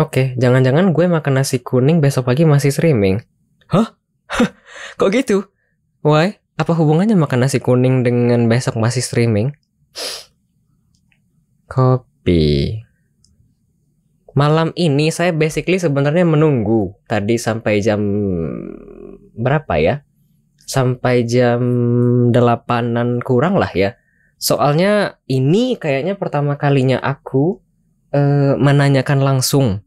Oke, jangan-jangan gue makan nasi kuning besok pagi masih streaming. Hah? Kok gitu? Why? Apa hubungannya makan nasi kuning dengan besok masih streaming? Kopi. Malam ini saya basically sebenarnya menunggu tadi sampai jam berapa ya? Sampai jam delapanan kurang lah ya. Soalnya ini kayaknya pertama kalinya aku uh, menanyakan langsung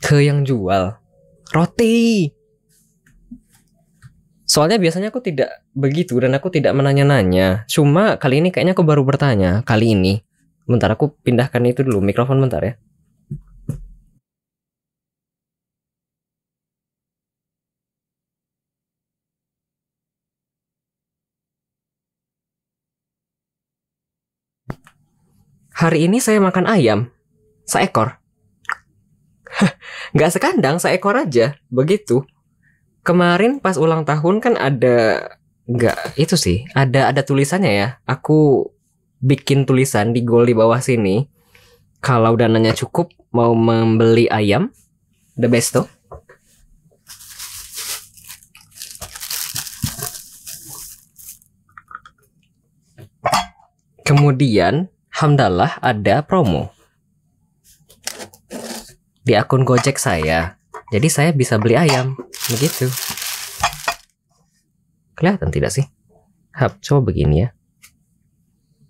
ke yang jual roti. Soalnya biasanya aku tidak begitu dan aku tidak menanya-nanya. Cuma kali ini kayaknya aku baru bertanya kali ini. Bentar aku pindahkan itu dulu mikrofon bentar ya. Hari ini saya makan ayam seekor nggak sekandang seekor aja begitu kemarin pas ulang tahun kan ada nggak itu sih ada ada tulisannya ya aku bikin tulisan di gol di bawah sini kalau dananya cukup mau membeli ayam the best tuh kemudian alhamdulillah ada promo di akun Gojek saya. Jadi saya bisa beli ayam, begitu. Kelihatan tidak sih? Hap, coba begini ya.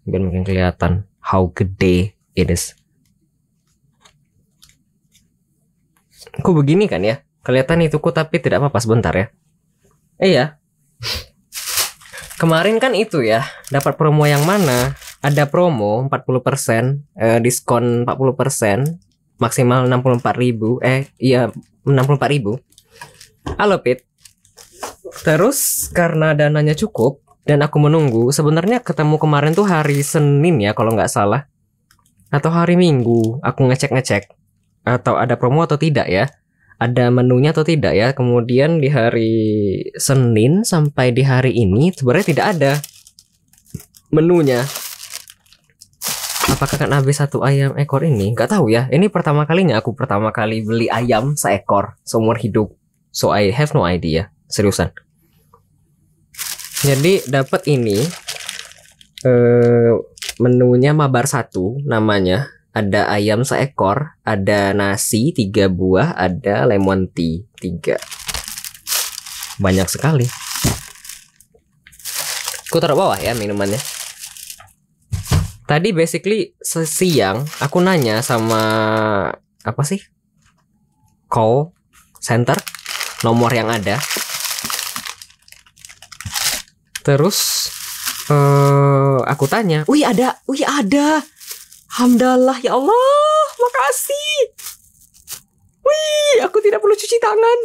Biar makin kelihatan how gede it is. Kok begini kan ya? Kelihatan itu ku tapi tidak apa-apa sebentar ya. Eh ya. Kemarin kan itu ya, dapat promo yang mana? Ada promo 40% eh, diskon persen maksimal 64.000 eh iya 64.000 halo Pit terus karena dananya cukup dan aku menunggu sebenarnya ketemu kemarin tuh hari Senin ya kalau nggak salah atau hari Minggu aku ngecek-ngecek atau ada promo atau tidak ya ada menunya atau tidak ya kemudian di hari Senin sampai di hari ini sebenarnya tidak ada menunya apakah kan habis satu ayam ekor ini Gak tahu ya ini pertama kalinya aku pertama kali beli ayam seekor seumur hidup so I have no idea seriusan jadi dapat ini eh, menunya mabar satu namanya ada ayam seekor ada nasi tiga buah ada lemon tea tiga banyak sekali aku taruh bawah ya minumannya tadi basically siang aku nanya sama apa sih call center nomor yang ada terus uh, aku tanya wih ada wih ada alhamdulillah ya Allah makasih wih aku tidak perlu cuci tangan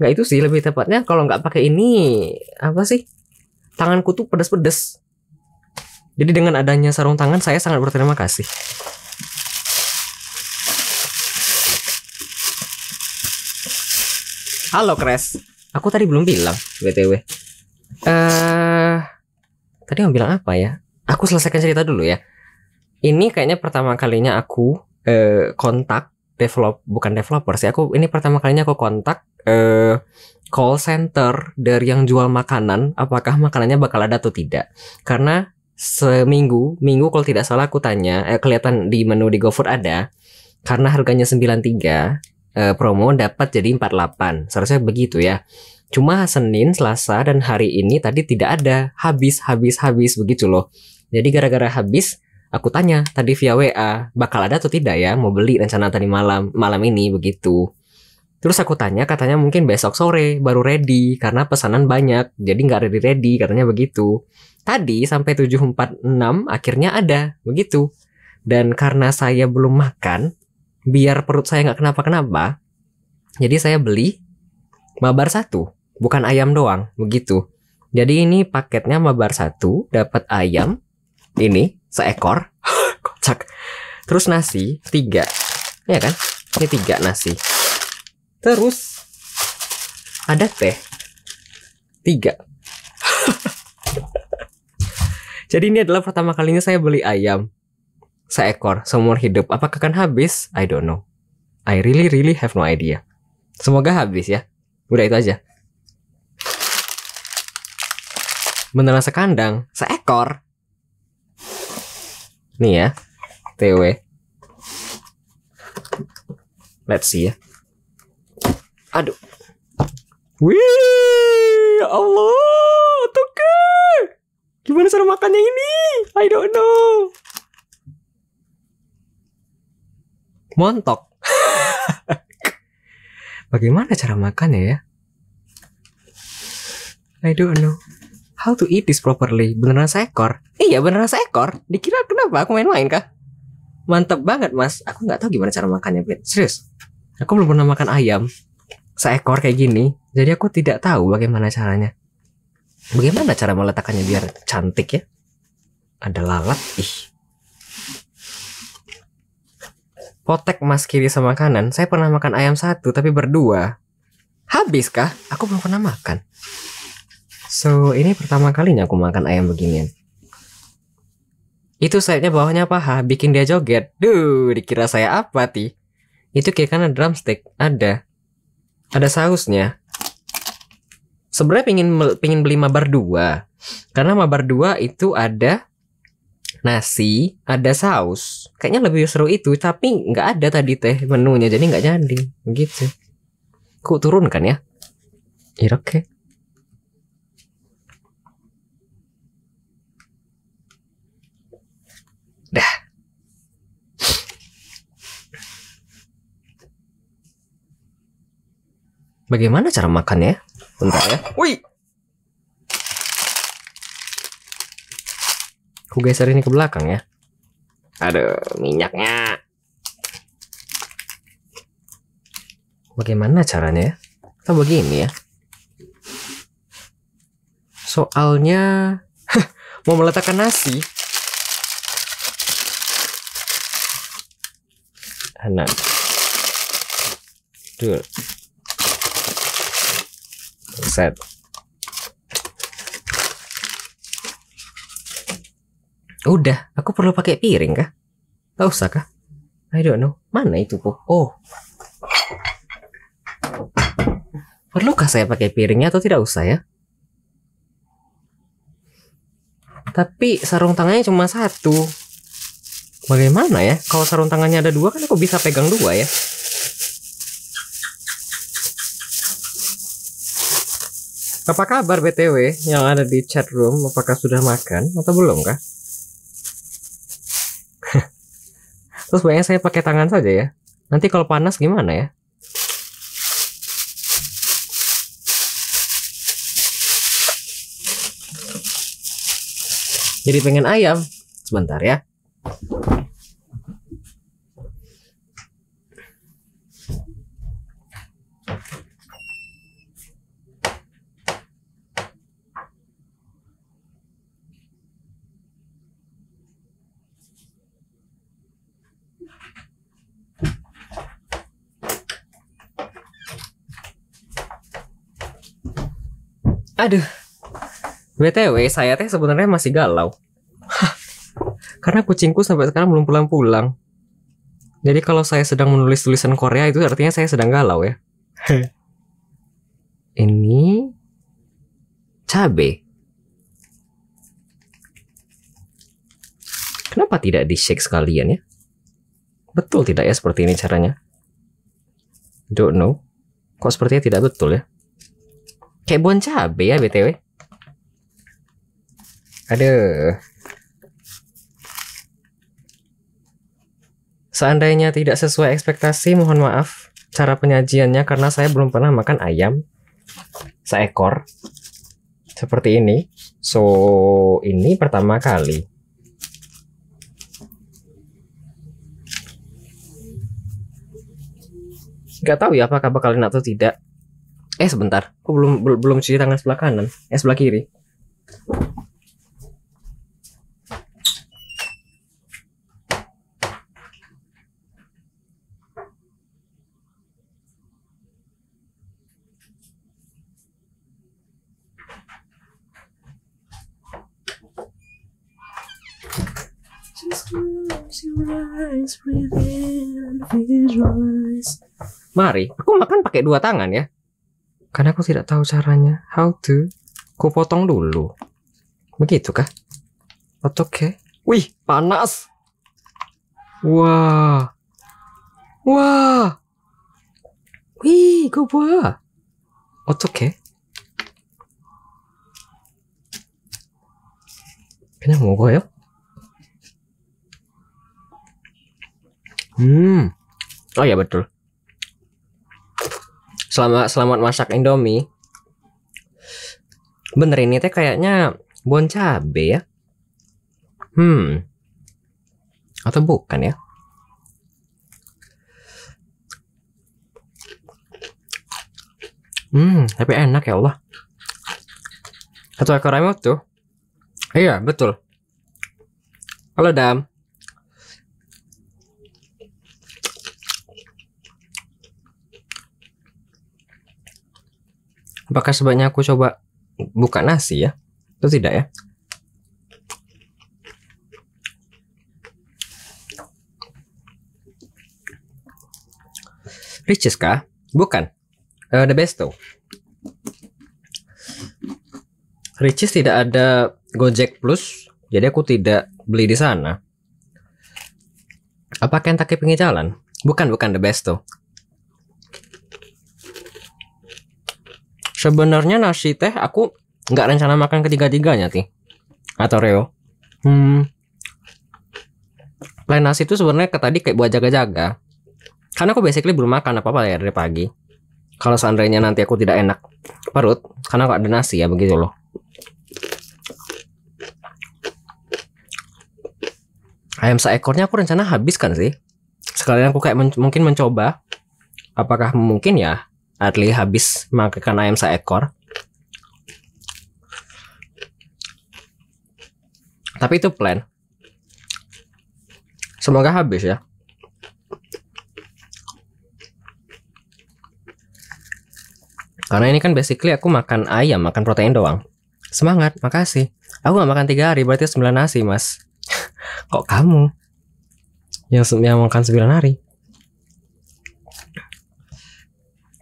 nggak itu sih lebih tepatnya kalau nggak pakai ini apa sih tanganku tuh pedas-pedas jadi dengan adanya sarung tangan saya sangat berterima kasih. Halo Kres. aku tadi belum bilang btw. Eh, uh, tadi mau bilang apa ya? Aku selesaikan cerita dulu ya. Ini kayaknya pertama kalinya aku uh, kontak develop bukan developer sih aku ini pertama kalinya aku kontak uh, call center dari yang jual makanan apakah makanannya bakal ada atau tidak karena seminggu minggu kalau tidak salah aku tanya eh, kelihatan di menu di GoFood ada karena harganya 93 eh, promo dapat jadi 48 seharusnya begitu ya cuma Senin Selasa dan hari ini tadi tidak ada habis habis habis begitu loh jadi gara-gara habis aku tanya tadi via WA bakal ada atau tidak ya mau beli rencana tadi malam malam ini begitu Terus aku tanya, katanya mungkin besok sore baru ready karena pesanan banyak, jadi nggak ready ready katanya begitu tadi sampai 746 akhirnya ada begitu. Dan karena saya belum makan, biar perut saya nggak kenapa-kenapa, jadi saya beli mabar satu, bukan ayam doang, begitu. Jadi ini paketnya mabar satu, dapat ayam, ini seekor, kocak. Terus nasi tiga, ya kan? Ini tiga nasi. Terus ada teh tiga jadi ini adalah pertama kalinya saya beli ayam seekor seumur hidup. Apakah akan habis? I don't know. I really really have no idea. Semoga habis ya. Udah itu aja. Beneran sekandang, seekor. Nih ya, TW. Let's see ya. Aduh. Wih, Allah, tuh Gimana cara makannya ini? I don't know. Montok. Bagaimana cara makannya ya? I don't know. How to eat this properly? Beneran seekor? Iya beneran seekor. Dikira kenapa? Aku main-main kah? Mantap banget mas. Aku nggak tahu gimana cara makannya, Ben. Serius. Aku belum pernah makan ayam seekor kayak gini. Jadi aku tidak tahu bagaimana caranya. Bagaimana cara meletakkannya biar cantik ya? Ada lalat, ih. Potek mas kiri sama kanan, saya pernah makan ayam satu tapi berdua. Habis kah? Aku belum pernah makan. So, ini pertama kalinya aku makan ayam beginian. Itu sayapnya bawahnya paha, bikin dia joget. Duh, dikira saya apa, Ti? Itu kayak kanan drumstick, ada. Ada sausnya, sebenarnya pingin pingin beli mabar dua karena mabar dua itu ada nasi ada saus kayaknya lebih seru itu tapi nggak ada tadi teh menunya jadi nggak jadi gitu ku turun kan ya ya oke okay. dah bagaimana cara makannya? Bentar ya. Wih. Aku geser ini ke belakang ya. ada minyaknya. Bagaimana caranya ya? Kita begini ya. Soalnya mau meletakkan nasi. Nah. nah. tuh set. Udah, aku perlu pakai piring kah? Gak usah kah? I don't know. Mana itu kok? Oh. Perlukah saya pakai piringnya atau tidak usah ya? Tapi sarung tangannya cuma satu. Bagaimana ya? Kalau sarung tangannya ada dua kan aku bisa pegang dua ya. Apa kabar BTW yang ada di chat room? Apakah sudah makan atau belum kah? Terus banyak saya pakai tangan saja ya. Nanti kalau panas gimana ya? Jadi pengen ayam. Sebentar ya. Aduh. BTW, saya teh sebenarnya masih galau. Karena kucingku sampai sekarang belum pulang-pulang. Jadi kalau saya sedang menulis tulisan Korea itu artinya saya sedang galau ya. Ini cabe. Kenapa tidak di shake sekalian ya? Betul tidak ya seperti ini caranya? Don't know. Kok sepertinya tidak betul ya? Kayak bon cabe ya BTW. Aduh. Seandainya tidak sesuai ekspektasi, mohon maaf cara penyajiannya karena saya belum pernah makan ayam seekor seperti ini. So, ini pertama kali. Gak tahu ya apakah bakal enak atau tidak eh sebentar kok belum belum cuci tangan sebelah kanan eh sebelah kiri Mari, aku makan pakai dua tangan ya. Karena aku tidak tahu caranya. How to? Ku potong dulu. Begitu kah? Oke. Wih, panas. Wah. wah wih buah okay. ku oke 와! 위, 이거 뭐야? 어떻게? 그 hmm oh ya betul. selamat selamat masak Indomie. Bener ini teh kayaknya bon cabe ya. Hmm. Atau bukan ya? Hmm, tapi enak ya Allah. atau ekor ayam tuh. Iya, betul. Halo Dam. Apakah sebaiknya aku coba buka nasi ya? Itu tidak ya? Riches kah? Bukan. Uh, the Besto. Riches tidak ada Gojek Plus, jadi aku tidak beli di sana. Apa Kentucky pinggir jalan? Bukan, bukan The Besto. Sebenarnya nasi teh aku nggak rencana makan ketiga-tiganya, Ti. Atau Reo. Hmm. Plan nasi itu sebenarnya ke tadi kayak buat jaga-jaga. Karena aku basically belum makan apa-apa ya dari pagi. Kalau seandainya nanti aku tidak enak perut, karena nggak ada nasi ya begitu loh. Ayam seekornya aku rencana habiskan sih. Sekalian aku kayak men mungkin mencoba apakah mungkin ya Adli habis makan ayam seekor. Tapi itu plan. Semoga habis ya. Karena ini kan basically aku makan ayam, makan protein doang. Semangat, makasih. Aku gak makan tiga hari, berarti sembilan nasi, mas. Kok kamu? Yang, yang makan 9 hari?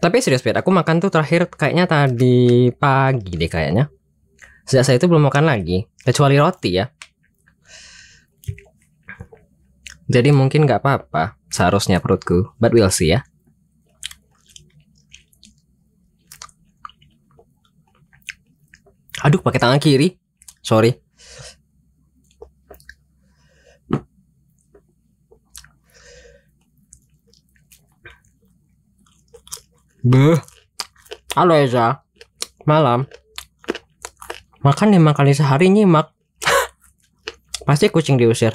Tapi serius Pit, aku makan tuh terakhir kayaknya tadi pagi deh kayaknya. Sejak saya itu belum makan lagi, kecuali roti ya. Jadi mungkin nggak apa-apa seharusnya perutku, but we'll see ya. Aduh, pakai tangan kiri. Sorry. Beuh. Halo Eza. Malam. Makan lima kali sehari nih mak, Pasti kucing diusir.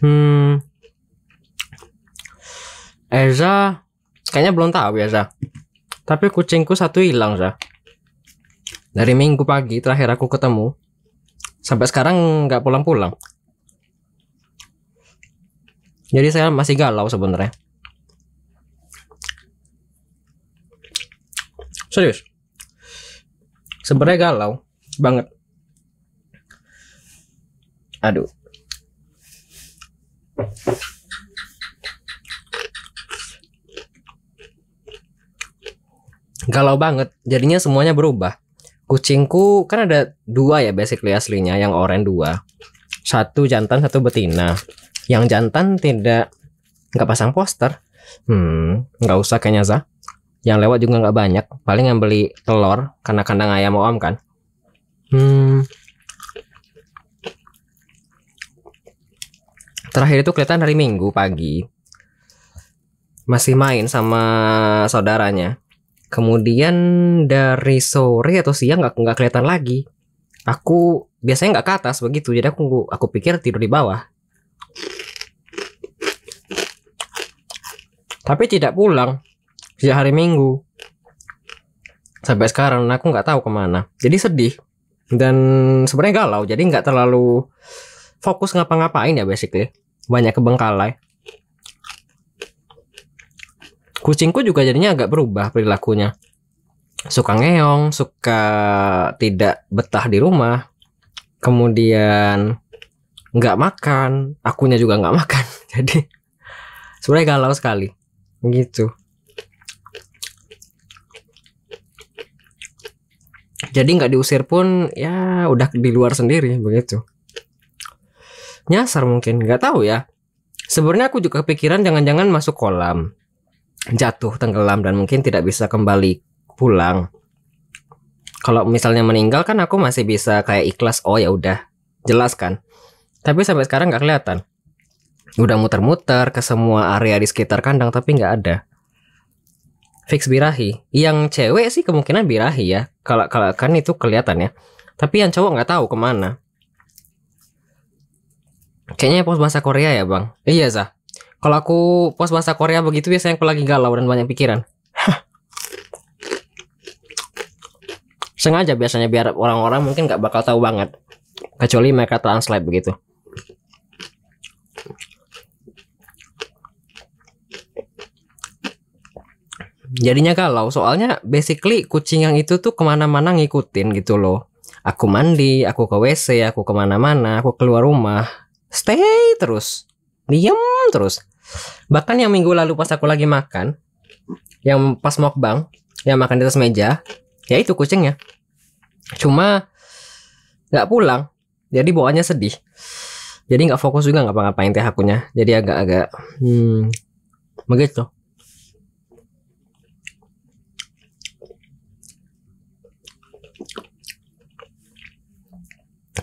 Hmm. Eza kayaknya belum tahu ya Eza. Tapi kucingku satu hilang, Eza. Dari minggu pagi terakhir aku ketemu, sampai sekarang nggak pulang-pulang. Jadi saya masih galau sebenarnya. serius sebenarnya galau banget aduh galau banget jadinya semuanya berubah kucingku kan ada dua ya basically aslinya yang oranye dua satu jantan satu betina yang jantan tidak nggak pasang poster hmm nggak usah kayaknya Zah yang lewat juga nggak banyak paling yang beli telur karena kandang ayam om kan hmm. terakhir itu kelihatan hari minggu pagi masih main sama saudaranya kemudian dari sore atau siang nggak nggak kelihatan lagi aku biasanya nggak ke atas begitu jadi aku aku pikir tidur di bawah tapi tidak pulang sejak hari Minggu sampai sekarang aku nggak tahu kemana jadi sedih dan sebenarnya galau jadi nggak terlalu fokus ngapa-ngapain ya basically banyak kebengkalai kucingku juga jadinya agak berubah perilakunya suka ngeong suka tidak betah di rumah kemudian nggak makan akunya juga nggak makan jadi sebenarnya galau sekali gitu jadi nggak diusir pun ya udah di luar sendiri begitu nyasar mungkin nggak tahu ya sebenarnya aku juga kepikiran jangan-jangan masuk kolam jatuh tenggelam dan mungkin tidak bisa kembali pulang kalau misalnya meninggal kan aku masih bisa kayak ikhlas oh ya udah jelas kan tapi sampai sekarang nggak kelihatan udah muter-muter ke semua area di sekitar kandang tapi nggak ada fix birahi. Yang cewek sih kemungkinan birahi ya. Kalau kalau kan itu kelihatan ya. Tapi yang cowok nggak tahu kemana. Kayaknya pos bahasa Korea ya bang. Iya sah. Kalau aku pos bahasa Korea begitu biasanya aku lagi galau dan banyak pikiran. Sengaja biasanya biar orang-orang mungkin nggak bakal tahu banget. Kecuali mereka translate begitu. Jadinya kalau soalnya basically kucing yang itu tuh kemana-mana ngikutin gitu loh. Aku mandi, aku ke WC, aku kemana-mana, aku keluar rumah. Stay terus. Diem terus. Bahkan yang minggu lalu pas aku lagi makan, yang pas mukbang, yang makan di atas meja, ya itu kucingnya. Cuma nggak pulang, jadi bawaannya sedih. Jadi nggak fokus juga nggak apa yang teh akunya. Jadi agak-agak hmm, begitu.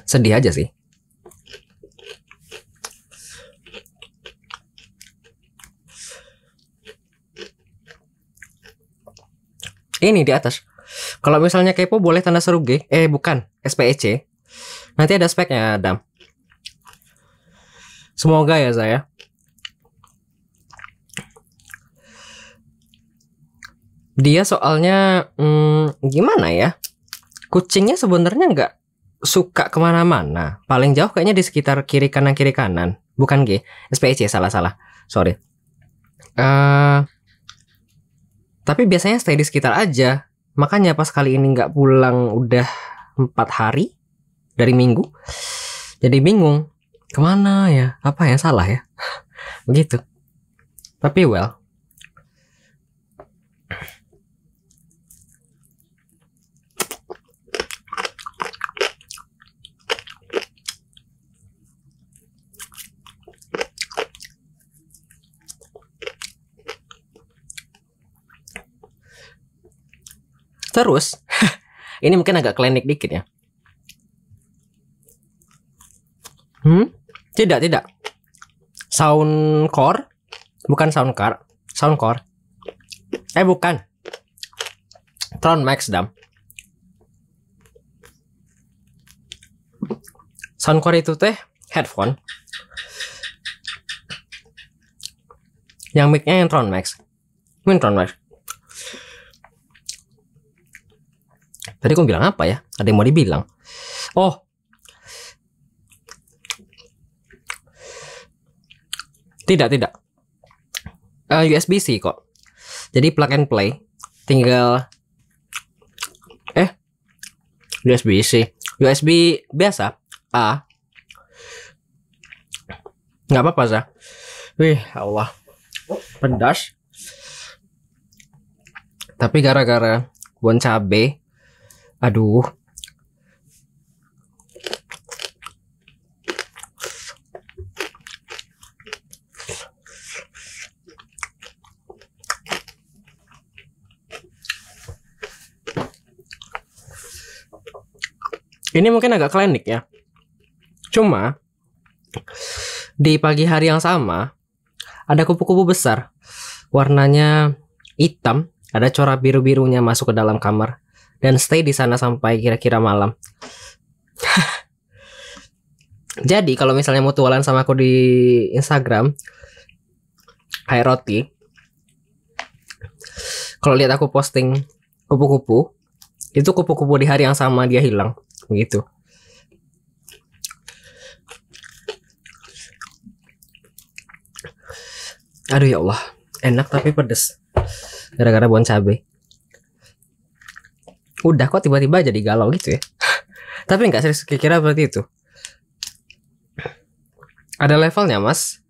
sedih aja sih ini di atas kalau misalnya kepo boleh tanda seru G eh bukan SPEC nanti ada speknya adam semoga ya saya dia soalnya hmm, gimana ya kucingnya sebenarnya nggak suka kemana-mana. Paling jauh kayaknya di sekitar kiri kanan kiri kanan. Bukan G, spc salah salah. Sorry. Uh, tapi biasanya stay di sekitar aja. Makanya pas kali ini nggak pulang udah empat hari dari minggu. Jadi bingung kemana ya? Apa yang salah ya? Begitu. Tapi well, Terus, ini mungkin agak klinik dikit ya. Hmm? Tidak, tidak. Soundcore, bukan sound card, sound Eh bukan. Tron Max dam. Soundcore itu teh headphone. Yang mic-nya yang Tron Max. Mungkin Tron Max. Tadi kamu bilang apa ya? Ada yang mau dibilang? Oh, tidak tidak. Uh, eh, USB-C kok. Jadi plug and play. Tinggal eh USB-C, USB biasa A. Nggak apa-apa za Wih, Allah. Pedas. Tapi gara-gara bon cabe Aduh. Ini mungkin agak klinik ya. Cuma di pagi hari yang sama ada kupu-kupu besar. Warnanya hitam, ada corak biru-birunya masuk ke dalam kamar dan stay di sana sampai kira-kira malam. Jadi kalau misalnya mau tualan sama aku di Instagram kayak roti. Kalau lihat aku posting kupu-kupu Itu kupu-kupu di hari yang sama dia hilang Begitu Aduh ya Allah Enak tapi pedes Gara-gara buang cabai udah kok tiba-tiba jadi galau gitu ya tapi nggak serius kira-kira berarti itu ada levelnya mas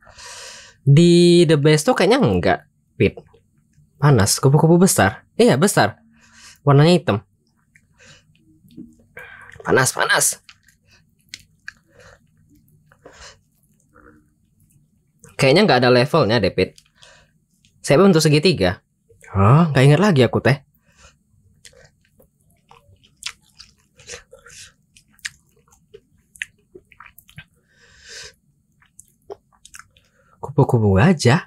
di the best tuh kayaknya enggak pit panas kupu-kupu besar iya besar warnanya hitam panas panas kayaknya nggak ada levelnya deh pit saya untuk segitiga Hah? Nggak ingat lagi aku teh buku buku aja.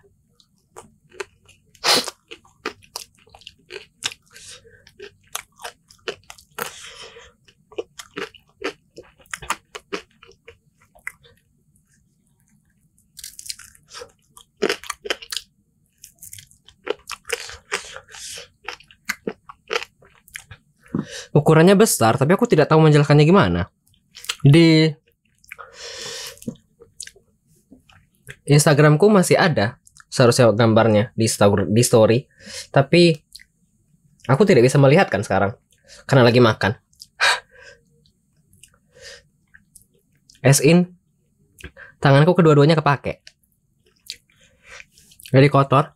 Ukurannya besar, tapi aku tidak tahu menjelaskannya gimana. Di Instagramku masih ada seharusnya gambarnya di story, di story. Tapi aku tidak bisa melihat kan sekarang karena lagi makan. As in tanganku kedua-duanya kepake. Jadi kotor.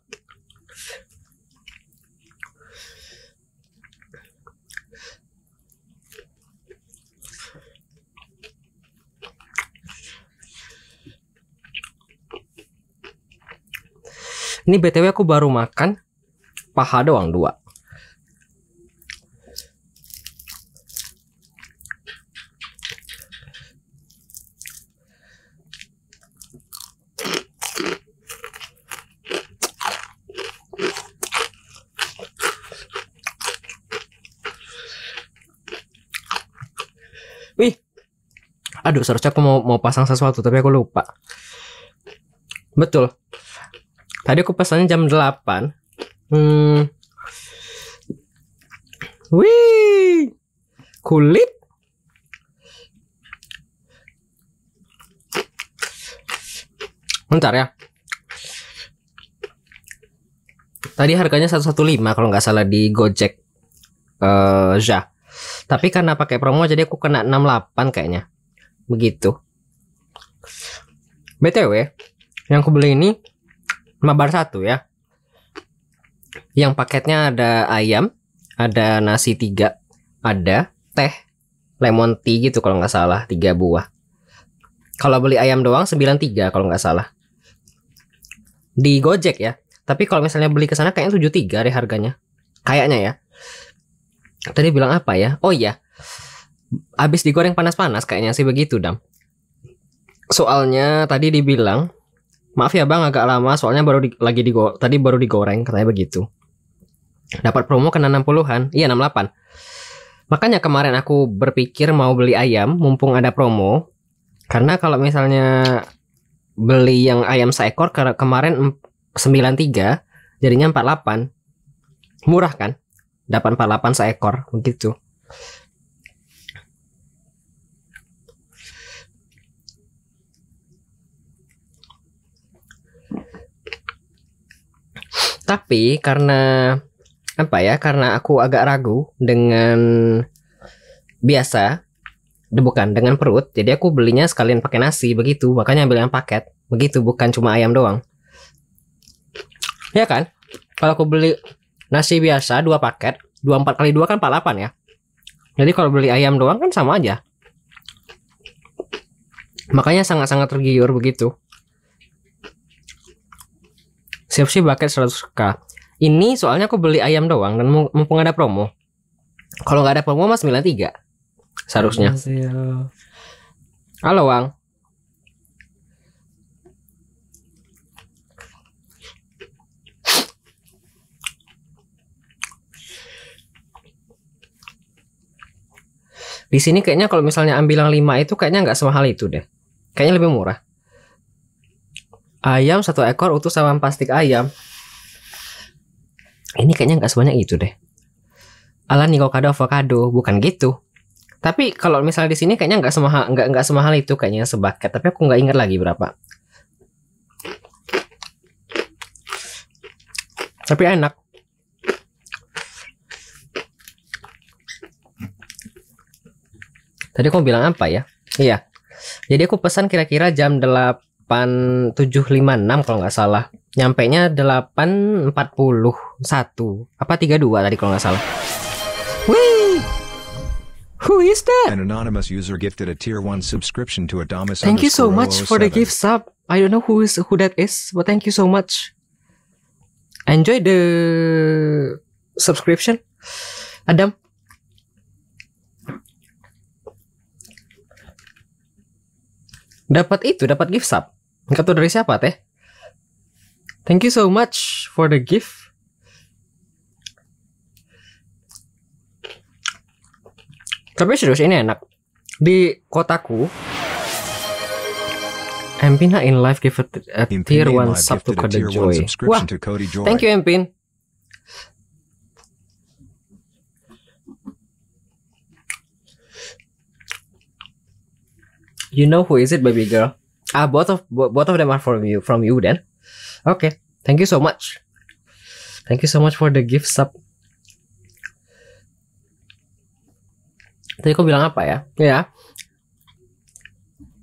Ini btw aku baru makan paha doang dua. Wih, aduh seharusnya aku mau mau pasang sesuatu tapi aku lupa. Betul, Tadi aku pesannya jam 8. Hmm. Wih. Kulit. Bentar ya. Tadi harganya 115 kalau nggak salah di Gojek. Eh, uh, Tapi karena pakai promo jadi aku kena 68 kayaknya. Begitu. BTW, yang aku beli ini mabar satu ya yang paketnya ada ayam ada nasi tiga ada teh lemon tea gitu kalau nggak salah tiga buah kalau beli ayam doang 93 kalau nggak salah di Gojek ya tapi kalau misalnya beli ke sana kayaknya 73 deh harganya kayaknya ya tadi bilang apa ya oh iya abis digoreng panas-panas kayaknya sih begitu dam soalnya tadi dibilang Maaf ya bang agak lama soalnya baru di, lagi di tadi baru digoreng katanya begitu. Dapat promo kena 60-an. Iya 68. Makanya kemarin aku berpikir mau beli ayam mumpung ada promo. Karena kalau misalnya beli yang ayam seekor karena kemarin 93 jadinya 48. Murah kan? Dapat 48 seekor begitu. Tapi karena apa ya? Karena aku agak ragu dengan biasa, bukan dengan perut. Jadi aku belinya sekalian pakai nasi begitu. Makanya ambil yang paket begitu, bukan cuma ayam doang. Ya kan? Kalau aku beli nasi biasa dua paket, dua empat kali dua kan empat delapan ya. Jadi kalau beli ayam doang kan sama aja. Makanya sangat-sangat tergiur begitu. Siap-siap bucket 100k. Ini soalnya aku beli ayam doang dan mumpung ada promo. Kalau nggak ada promo mas 93 seharusnya. Halo Wang. Di sini kayaknya kalau misalnya ambil yang 5 itu kayaknya nggak semahal itu deh. Kayaknya lebih murah ayam satu ekor utuh sama plastik ayam ini kayaknya nggak sebanyak itu deh ala kado avocado bukan gitu tapi kalau misalnya di sini kayaknya nggak semahal nggak nggak semahal itu kayaknya sebaket tapi aku nggak ingat lagi berapa tapi enak tadi aku bilang apa ya iya jadi aku pesan kira-kira jam 8 8756 kalau nggak salah. Nyampe nya 841 apa 32 tadi kalau nggak salah. Wih. Who is that? An anonymous user gifted a tier 1 subscription to Adamus. Thank you so much 007. for the gift sub. I don't know who is who that is, but thank you so much. Enjoy the subscription. Adam. Dapat itu, dapat gift sub. Kartu dari siapa teh? Thank you so much for the gift. Tapi serius ini enak. Di kotaku Empin in life give a, a tier one sub to Cody Joy. Wah, thank you Empin. You know who is it, baby girl? Ah, both of both of them are from you from you then. Okay, thank you so much. Thank you so much for the gift sub. Tadi aku bilang apa ya? Ya.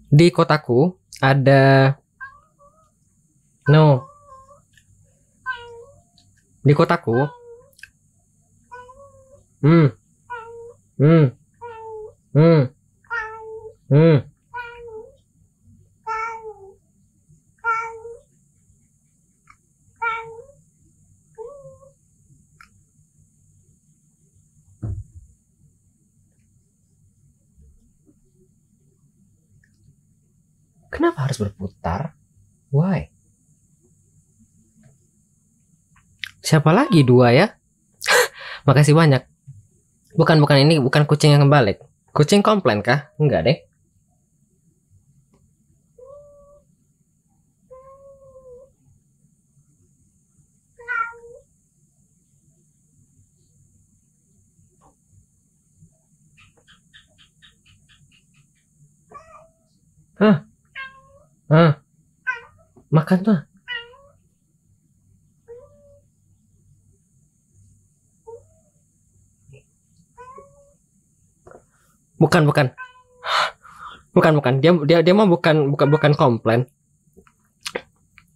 Di kotaku ada No. Di kotaku. Hmm. Hmm. Hmm. Hmm. Kenapa harus berputar? Why? Siapa lagi dua ya? Makasih banyak. Bukan bukan ini bukan kucing yang kembali. Kucing komplain kah? Enggak deh. Hah? ah makan tuh bukan bukan bukan bukan dia dia dia mah bukan bukan bukan komplain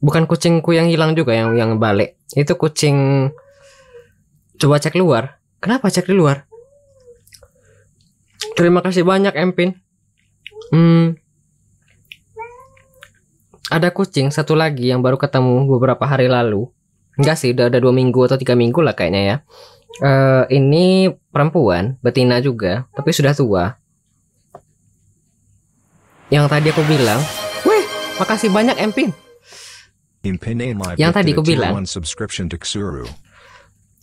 bukan kucingku yang hilang juga yang yang balik itu kucing coba cek luar kenapa cek di luar terima kasih banyak Empin hmm ada kucing satu lagi yang baru ketemu beberapa hari lalu. Enggak sih, udah ada dua minggu atau tiga minggu lah kayaknya ya. Uh, ini perempuan, betina juga, tapi sudah tua. Yang tadi aku bilang, "Wih, makasih banyak Empin. Yang tadi aku bilang.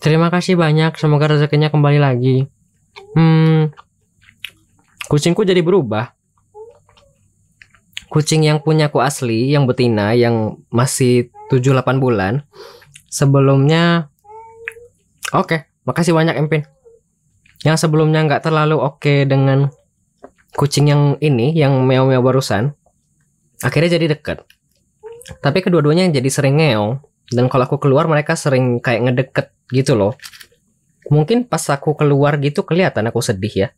Terima kasih banyak, semoga rezekinya kembali lagi. Hmm, kucingku jadi berubah kucing yang punya aku asli yang betina yang masih 7-8 bulan sebelumnya oke okay, makasih banyak Empin yang sebelumnya nggak terlalu oke okay dengan kucing yang ini yang meow meow barusan akhirnya jadi deket. tapi kedua-duanya jadi sering ngeong dan kalau aku keluar mereka sering kayak ngedeket gitu loh mungkin pas aku keluar gitu kelihatan aku sedih ya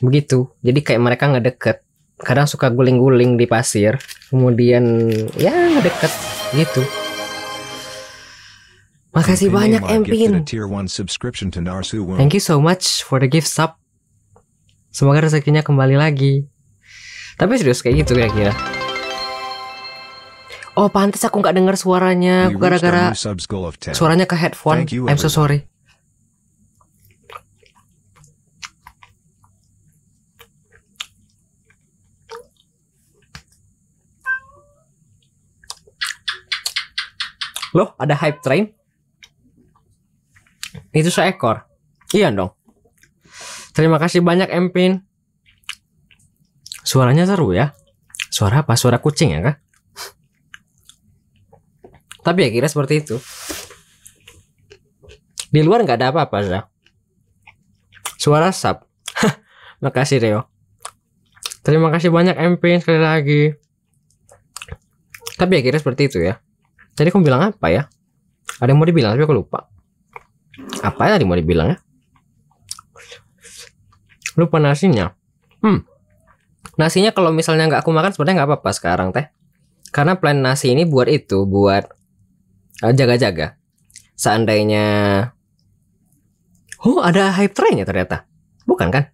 begitu jadi kayak mereka ngedeket kadang suka guling-guling di pasir kemudian ya deket gitu Makasih banyak Empin. Thank you so much for the gift sub. Semoga rezekinya kembali lagi. Tapi serius kayak gitu kira-kira. Oh pantas aku nggak dengar suaranya gara-gara suaranya ke headphone. I'm so sorry. Loh, ada hype train? Itu seekor. Iya dong. Terima kasih banyak Empin. Suaranya seru ya. Suara apa? Suara kucing ya kak Tapi ya kira seperti itu. Di luar nggak ada apa-apa ya. Suara sap. Makasih rio Terima kasih banyak Empin sekali lagi. Tapi ya kira seperti itu ya. Tadi kamu bilang apa ya? Ada yang mau dibilang tapi aku lupa. Apa yang tadi mau dibilang ya? Lupa nasinya. Hmm. Nasinya kalau misalnya nggak aku makan sebenarnya nggak apa-apa sekarang teh. Karena plan nasi ini buat itu, buat eh, jaga-jaga. Seandainya Oh, ada hype train ya ternyata. Bukan kan?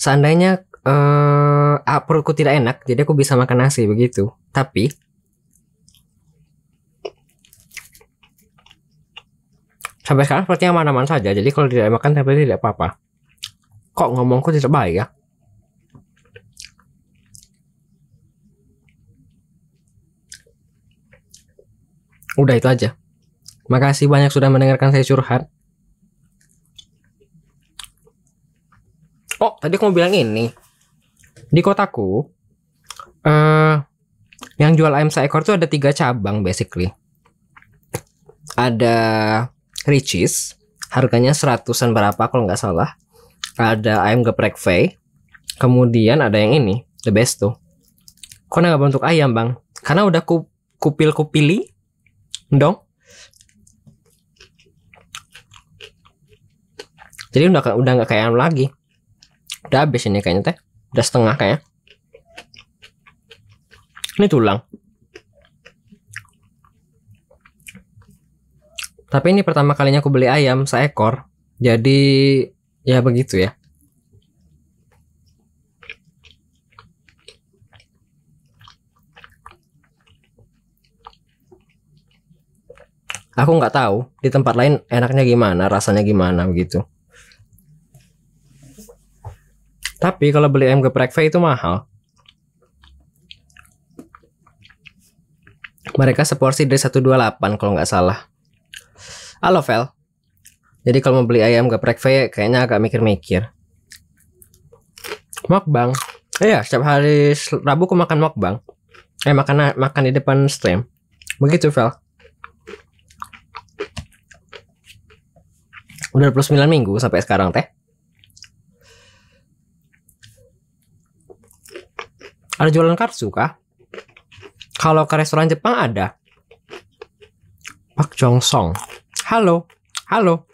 Seandainya eh uh, perutku tidak enak, jadi aku bisa makan nasi begitu. Tapi sampai sekarang sepertinya aman-aman saja jadi kalau tidak makan tapi tidak apa-apa kok ngomongku tidak baik ya udah itu aja makasih banyak sudah mendengarkan saya curhat oh tadi aku mau bilang ini di kotaku eh yang jual ayam seekor itu ada tiga cabang basically ada Ricis harganya seratusan berapa kalau nggak salah ada ayam geprek V kemudian ada yang ini the best tuh kok nggak bentuk ayam bang karena udah ku, kupil kupili dong jadi udah udah nggak kayak ayam lagi udah habis ini kayaknya teh udah setengah kayak ini tulang Tapi ini pertama kalinya aku beli ayam seekor. Jadi ya begitu ya. Aku nggak tahu di tempat lain enaknya gimana, rasanya gimana begitu. Tapi kalau beli ayam geprek V itu mahal. Mereka seporsi dari 128 kalau nggak salah. Halo Vel. Jadi kalau mau beli ayam geprek V kayaknya agak mikir-mikir. Mukbang. iya, setiap hari Rabu aku makan mokbang. Eh, makan makan di depan stream. Begitu, Vel. Udah 29 minggu sampai sekarang teh. Ada jualan katsu kah? Kalau ke restoran Jepang ada. Pak Song. Hallo, hallo.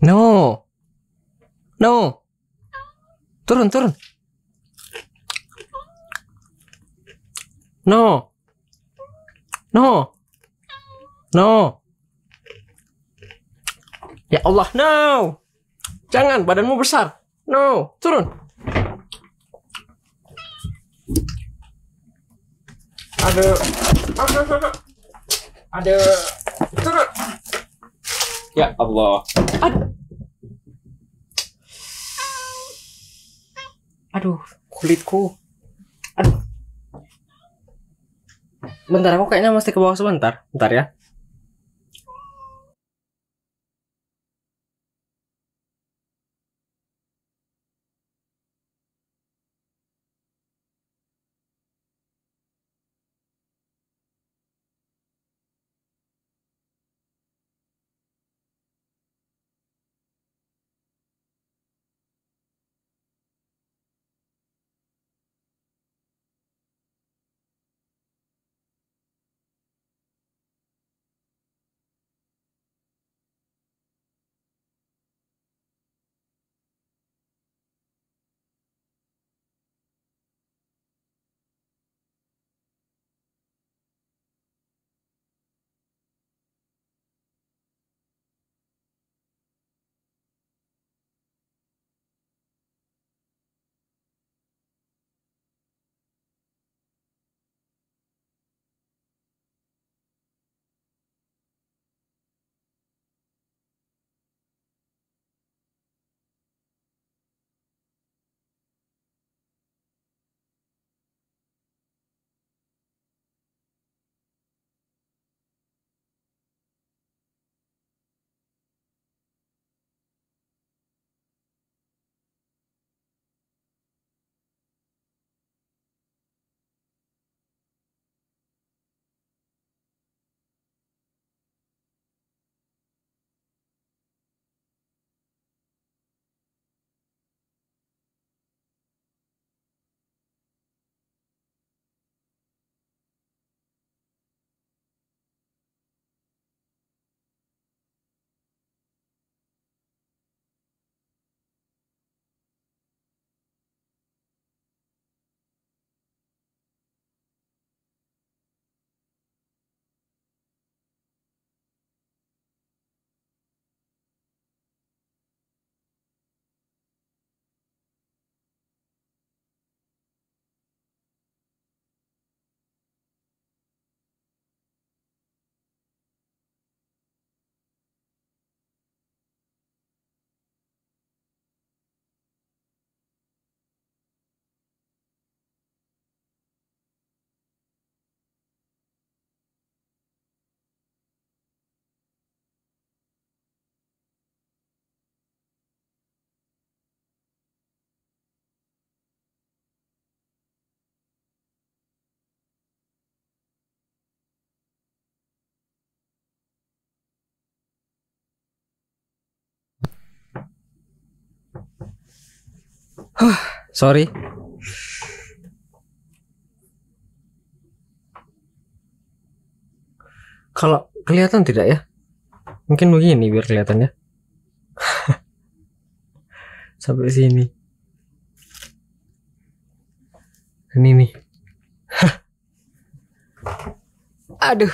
No. No. Turun, turun. No. No. No. Ya Allah, no. Jangan, badanmu besar. No, turun. Ada ada turun. Ya Allah. Ad Aduh, kulitku. Aduh. Bentar aku kayaknya mesti ke bawah sebentar. Bentar ya. sorry. Kalau kelihatan tidak ya? Mungkin begini biar kelihatan ya. Sampai sini. Ini nih. Aduh.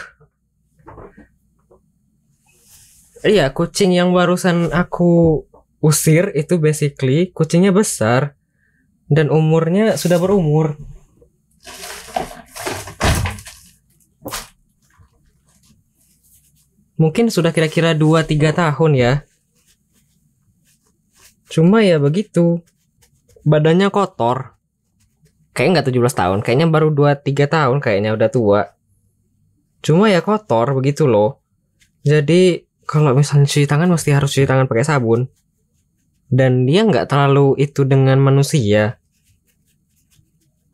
Iya, kucing yang barusan aku usir itu basically kucingnya besar dan umurnya sudah berumur. Mungkin sudah kira-kira 2-3 tahun ya. Cuma ya begitu. Badannya kotor. Kayaknya nggak 17 tahun, kayaknya baru 2-3 tahun kayaknya udah tua. Cuma ya kotor begitu loh. Jadi kalau misalnya cuci tangan mesti harus cuci tangan pakai sabun dan dia nggak terlalu itu dengan manusia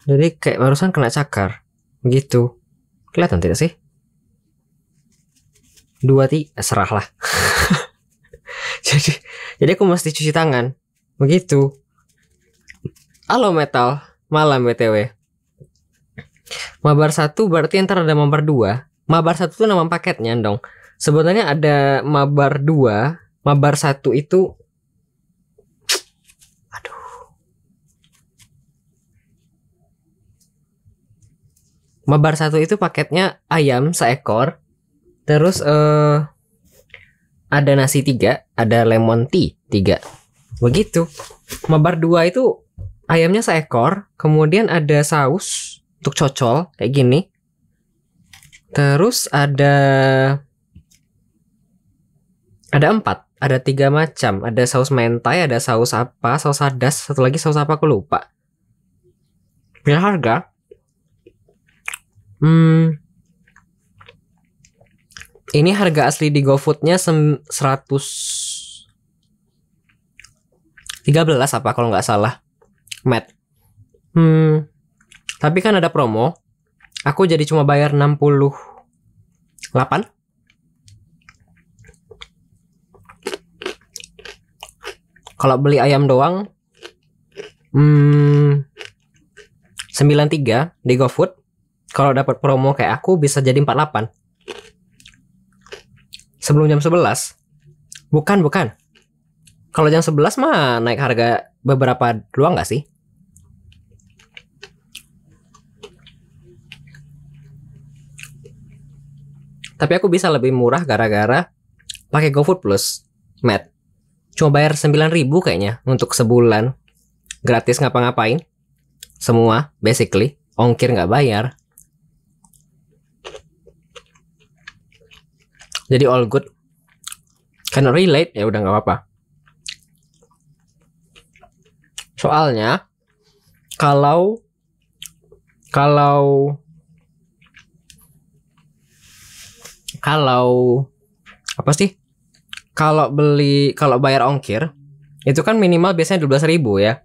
jadi kayak barusan kena cakar begitu kelihatan tidak sih dua ti eh, serahlah jadi jadi aku mesti cuci tangan begitu halo metal malam btw mabar satu berarti ntar ada mabar dua mabar satu tuh nama paketnya dong sebenarnya ada mabar dua mabar satu itu Mabar satu itu paketnya ayam seekor, terus uh, ada nasi tiga, ada lemon tea tiga. Begitu. Mabar dua itu ayamnya seekor, kemudian ada saus untuk cocol kayak gini. Terus ada ada empat, ada tiga macam, ada saus mentai, ada saus apa, saus adas, satu lagi saus apa aku lupa. harga Hmm, ini harga asli di GoFood-nya 100 13 apa kalau nggak salah. Mat. Hmm. Tapi kan ada promo. Aku jadi cuma bayar 68. Kalau beli ayam doang hmm 93 di GoFood kalau dapat promo kayak aku bisa jadi 48. Sebelum jam 11. Bukan, bukan. Kalau jam 11 mah naik harga beberapa doang gak sih? Tapi aku bisa lebih murah gara-gara pakai GoFood Plus, Matt. Cuma bayar 9000 kayaknya untuk sebulan. Gratis ngapa-ngapain. Semua, basically. Ongkir nggak bayar. jadi all good karena relate ya udah nggak apa-apa soalnya kalau kalau kalau apa sih kalau beli kalau bayar ongkir itu kan minimal biasanya belas ribu ya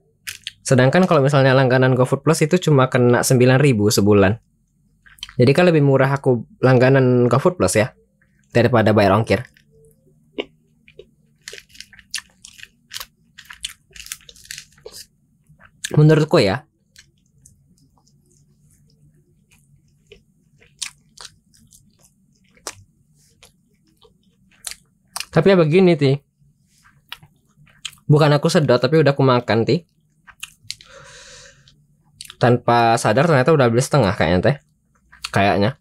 sedangkan kalau misalnya langganan GoFood Plus itu cuma kena sembilan ribu sebulan jadi kan lebih murah aku langganan GoFood Plus ya daripada bayar ongkir. Menurutku ya, Tapi ya begini, Ti. Bukan aku sedot, tapi udah aku makan, Ti. Tanpa sadar ternyata udah beli setengah kayaknya, Teh. Kayaknya.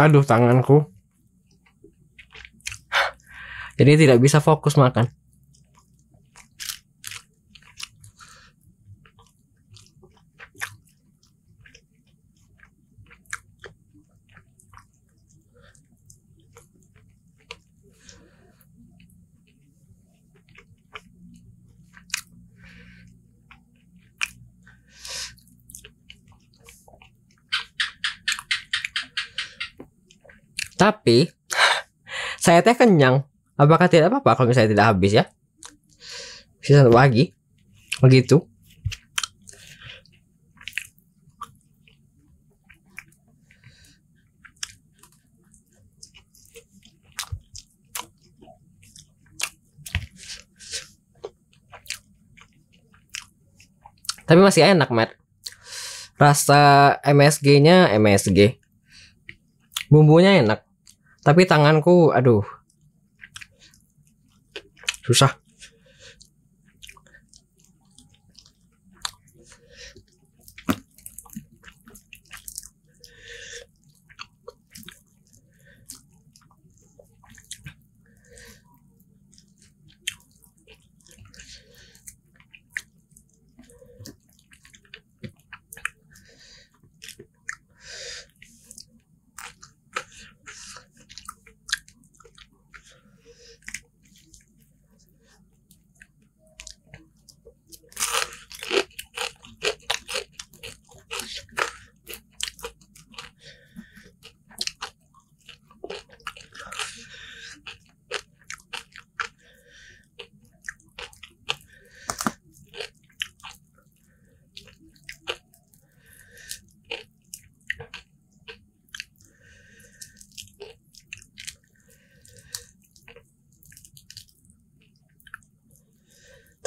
Aduh tanganku. Jadi tidak bisa fokus makan. apakah tidak apa-apa kalau misalnya tidak habis ya sisa satu lagi begitu tapi masih enak Mat. rasa MSG-nya MSG bumbunya enak tapi tanganku aduh 是不是啊？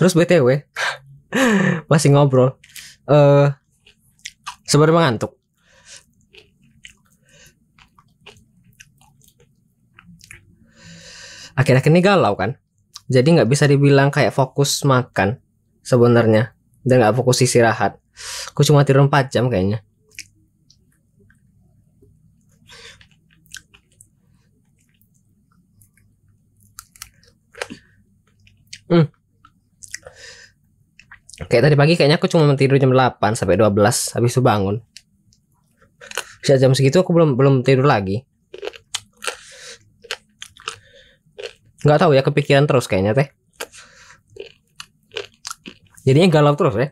Terus BTW masih ngobrol. Eh uh, sebenarnya ngantuk. Akhir-akhir ini galau kan. Jadi nggak bisa dibilang kayak fokus makan sebenarnya dan nggak fokus istirahat. Aku cuma tidur 4 jam kayaknya. Hmm. Kayak tadi pagi kayaknya aku cuma tidur jam 8 sampai 12 habis itu bangun. Sejak jam segitu aku belum belum tidur lagi. Nggak tahu ya kepikiran terus kayaknya teh. Jadinya galau terus ya.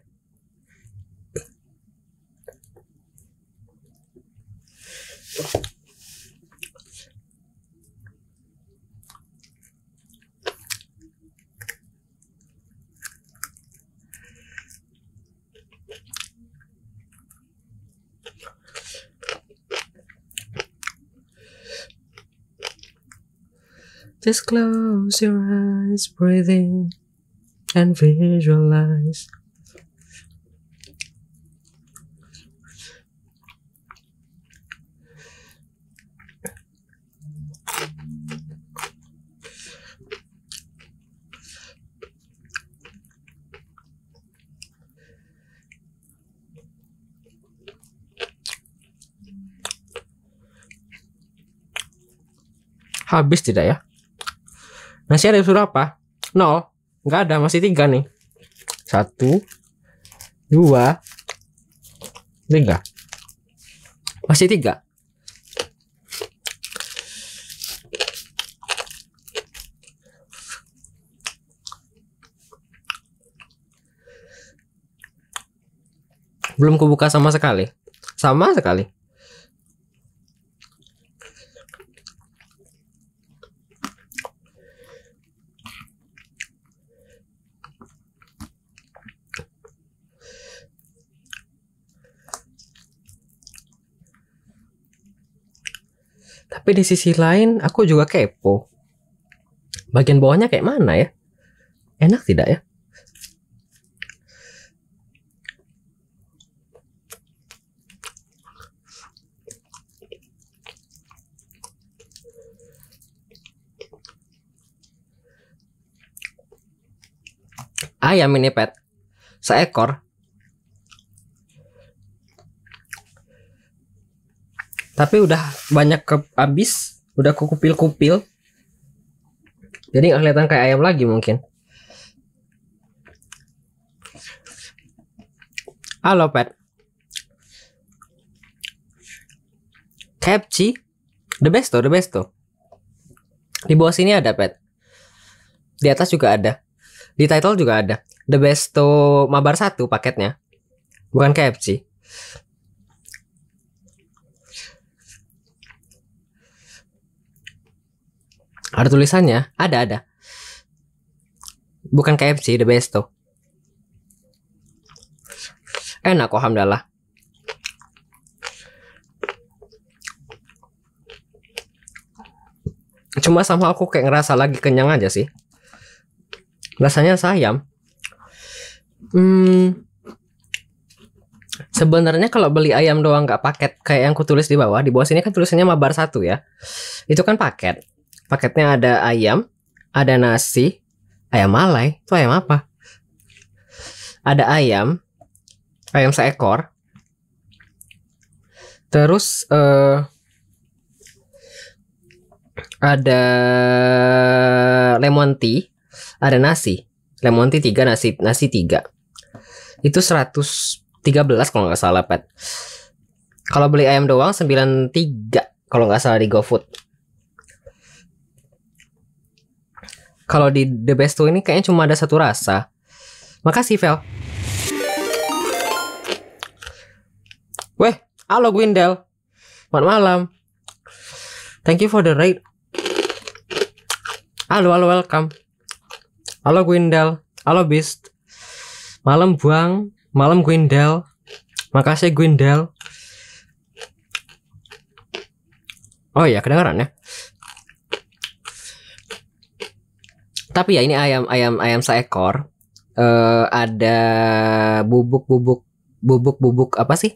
Just close your eyes, breathe in and visualize. habis tidak ya? Masih ada apa? Nol. Nggak ada, masih tiga nih. Satu, dua, tiga. Masih tiga. Belum kebuka sama sekali. Sama sekali. Tapi di sisi lain aku juga kepo. Bagian bawahnya kayak mana ya? Enak tidak ya? Ayam ini pet, seekor tapi udah banyak ke habis udah kukupil-kupil jadi nggak kelihatan kayak ayam lagi mungkin halo pet KFC, the best tuh the best tuh di bawah sini ada pet di atas juga ada di title juga ada the best tuh mabar satu paketnya bukan KFC Ada tulisannya, ada ada. Bukan KFC the best tuh. Enak alhamdulillah. Cuma sama aku kayak ngerasa lagi kenyang aja sih. Rasanya sayang. Hmm, sebenarnya kalau beli ayam doang nggak paket kayak yang kutulis di bawah di bawah sini kan tulisannya mabar satu ya itu kan paket Paketnya ada ayam, ada nasi, ayam malai, itu ayam apa? Ada ayam, ayam seekor. Terus uh, ada lemon tea, ada nasi. Lemon tea tiga nasi nasi tiga. Itu 113 kalau nggak salah, Pet. Kalau beli ayam doang 93 kalau nggak salah di GoFood. kalau di The Best Two ini kayaknya cuma ada satu rasa. Makasih, Vel. Weh, halo Gwindel. Selamat malam. Thank you for the ride. Halo, halo, welcome. Halo Gwindel. Halo Beast. Malam Buang. Malam Gwindel. Makasih Gwindel. Oh iya, kedengaran ya. Tapi ya ini ayam ayam ayam seekor uh, ada bubuk-bubuk bubuk-bubuk apa sih?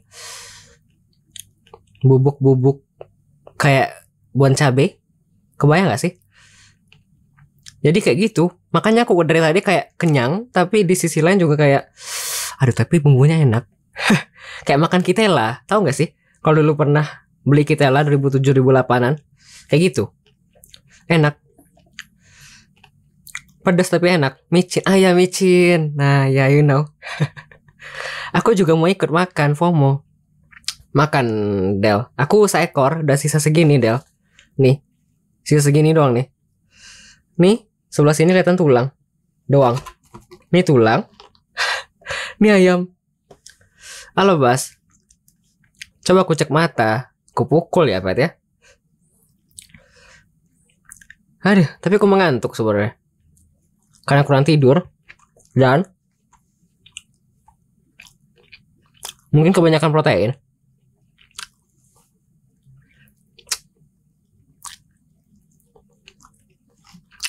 Bubuk-bubuk kayak buan cabe. Kebayang gak sih? Jadi kayak gitu. Makanya aku dari tadi kayak kenyang, tapi di sisi lain juga kayak aduh tapi bumbunya enak. kayak makan kitela, tahu gak sih? Kalau dulu pernah beli kitela 2007 2008-an. Kayak gitu. Enak pedas tapi enak micin ah michin, ya micin nah ya yeah, you know aku juga mau ikut makan FOMO makan Del aku seekor udah sisa segini Del nih sisa segini doang nih nih sebelah sini kelihatan tulang doang nih tulang nih ayam halo Bas coba aku cek mata aku pukul ya pet ya Aduh, tapi aku mengantuk sebenarnya karena kurang tidur dan mungkin kebanyakan protein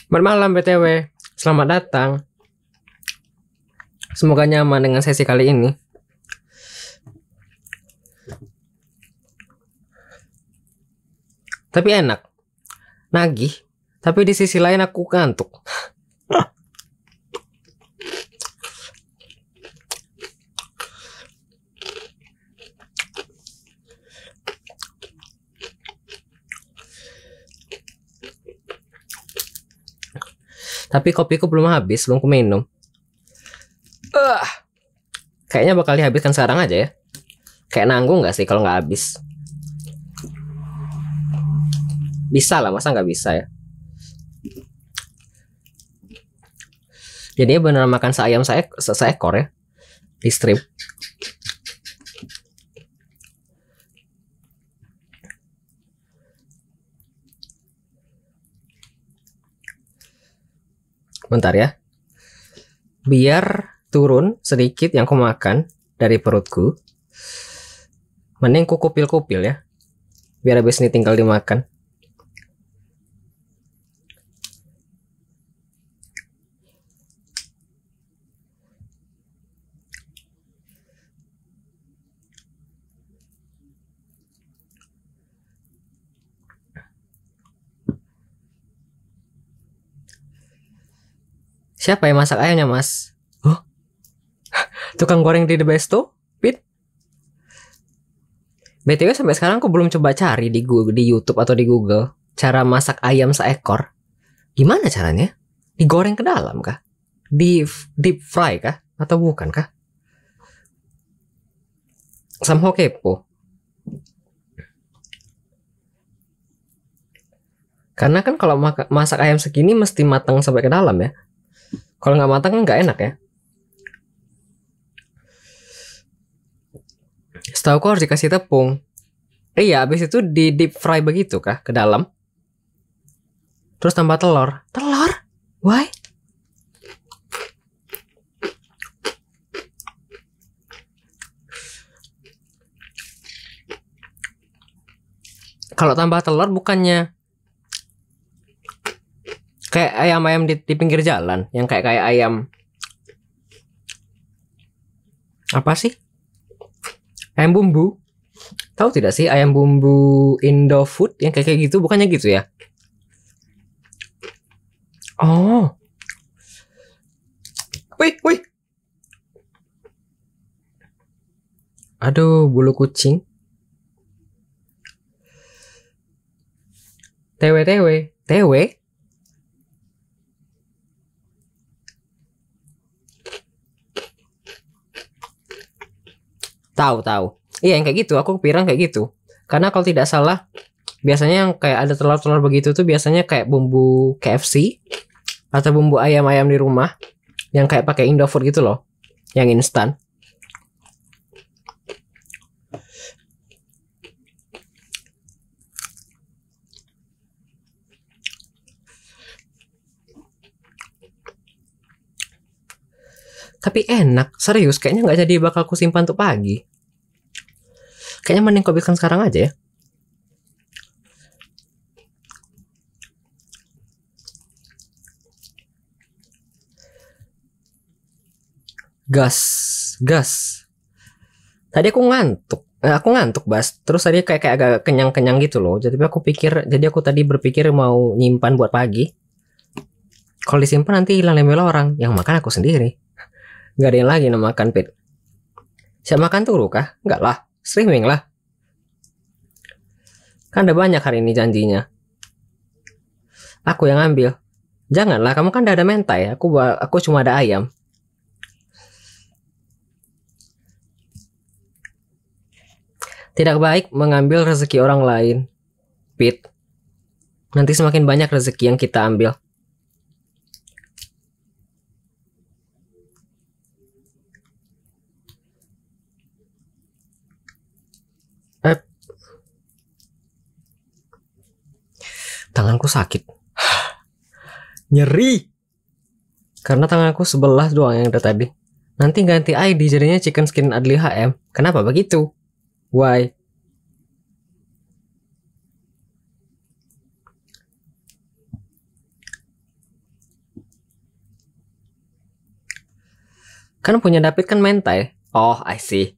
Bermalam BTW, selamat datang. Semoga nyaman dengan sesi kali ini. Tapi enak. Nagih, tapi di sisi lain aku ngantuk. Tapi kopiku belum habis, belum ku minum. Uh, kayaknya bakal dihabiskan sekarang aja ya. Kayak nanggung nggak sih kalau nggak habis? Bisa lah, masa nggak bisa ya? Jadi benar makan seayam saya seekor ya di strip. Bentar ya. Biar turun sedikit yang kumakan dari perutku. Mending kukupil kupil-kupil ya. Biar habis ini tinggal dimakan. Siapa yang masak ayamnya, Mas? Huh? Tukang goreng di The tuh? Pit? BTW sampai sekarang aku belum coba cari di Google, di YouTube atau di Google cara masak ayam seekor. Gimana caranya? Digoreng ke dalam kah? Di deep fry kah? Atau bukan kah? Somehow kepo. Karena kan kalau masak ayam segini mesti matang sampai ke dalam ya. Kalau nggak matang kan nggak enak ya. Setahu aku harus dikasih tepung. Iya, Abis itu di deep fry begitu kah ke dalam? Terus tambah telur. Telur? Why? Kalau tambah telur bukannya kayak ayam-ayam di, di pinggir jalan yang kayak kayak ayam apa sih ayam bumbu tahu tidak sih ayam bumbu Indo food yang kayak kayak gitu bukannya gitu ya oh wih wih aduh bulu kucing tewe tewe tewe Tahu, tahu. Iya, yang kayak gitu. Aku Pirang kayak gitu. Karena kalau tidak salah, biasanya yang kayak ada telur-telur begitu tuh biasanya kayak bumbu KFC atau bumbu ayam-ayam di rumah yang kayak pakai Indofood gitu loh, yang instan. Tapi enak, serius kayaknya nggak jadi bakal aku simpan tuh pagi. Kayaknya mending kau bikin sekarang aja ya. gas gas tadi aku ngantuk nah, aku ngantuk bas terus tadi kayak kayak agak kenyang kenyang gitu loh jadi aku pikir jadi aku tadi berpikir mau nyimpan buat pagi kalau disimpan nanti hilang lemela orang yang makan aku sendiri Gak ada yang lagi yang makan, Pit. Siap makan turu kah? Enggak lah. Streaming lah. Kan ada banyak hari ini janjinya. Aku yang ambil. Janganlah, kamu kan udah ada mentai. Aku aku cuma ada ayam. Tidak baik mengambil rezeki orang lain. Pit. Nanti semakin banyak rezeki yang kita ambil. Tanganku sakit. Nyeri. Karena tanganku sebelah doang yang ada tadi. Nanti ganti ID jadinya chicken skin Adli HM. Kenapa begitu? Why? Kan punya David kan mentai. Oh, I see.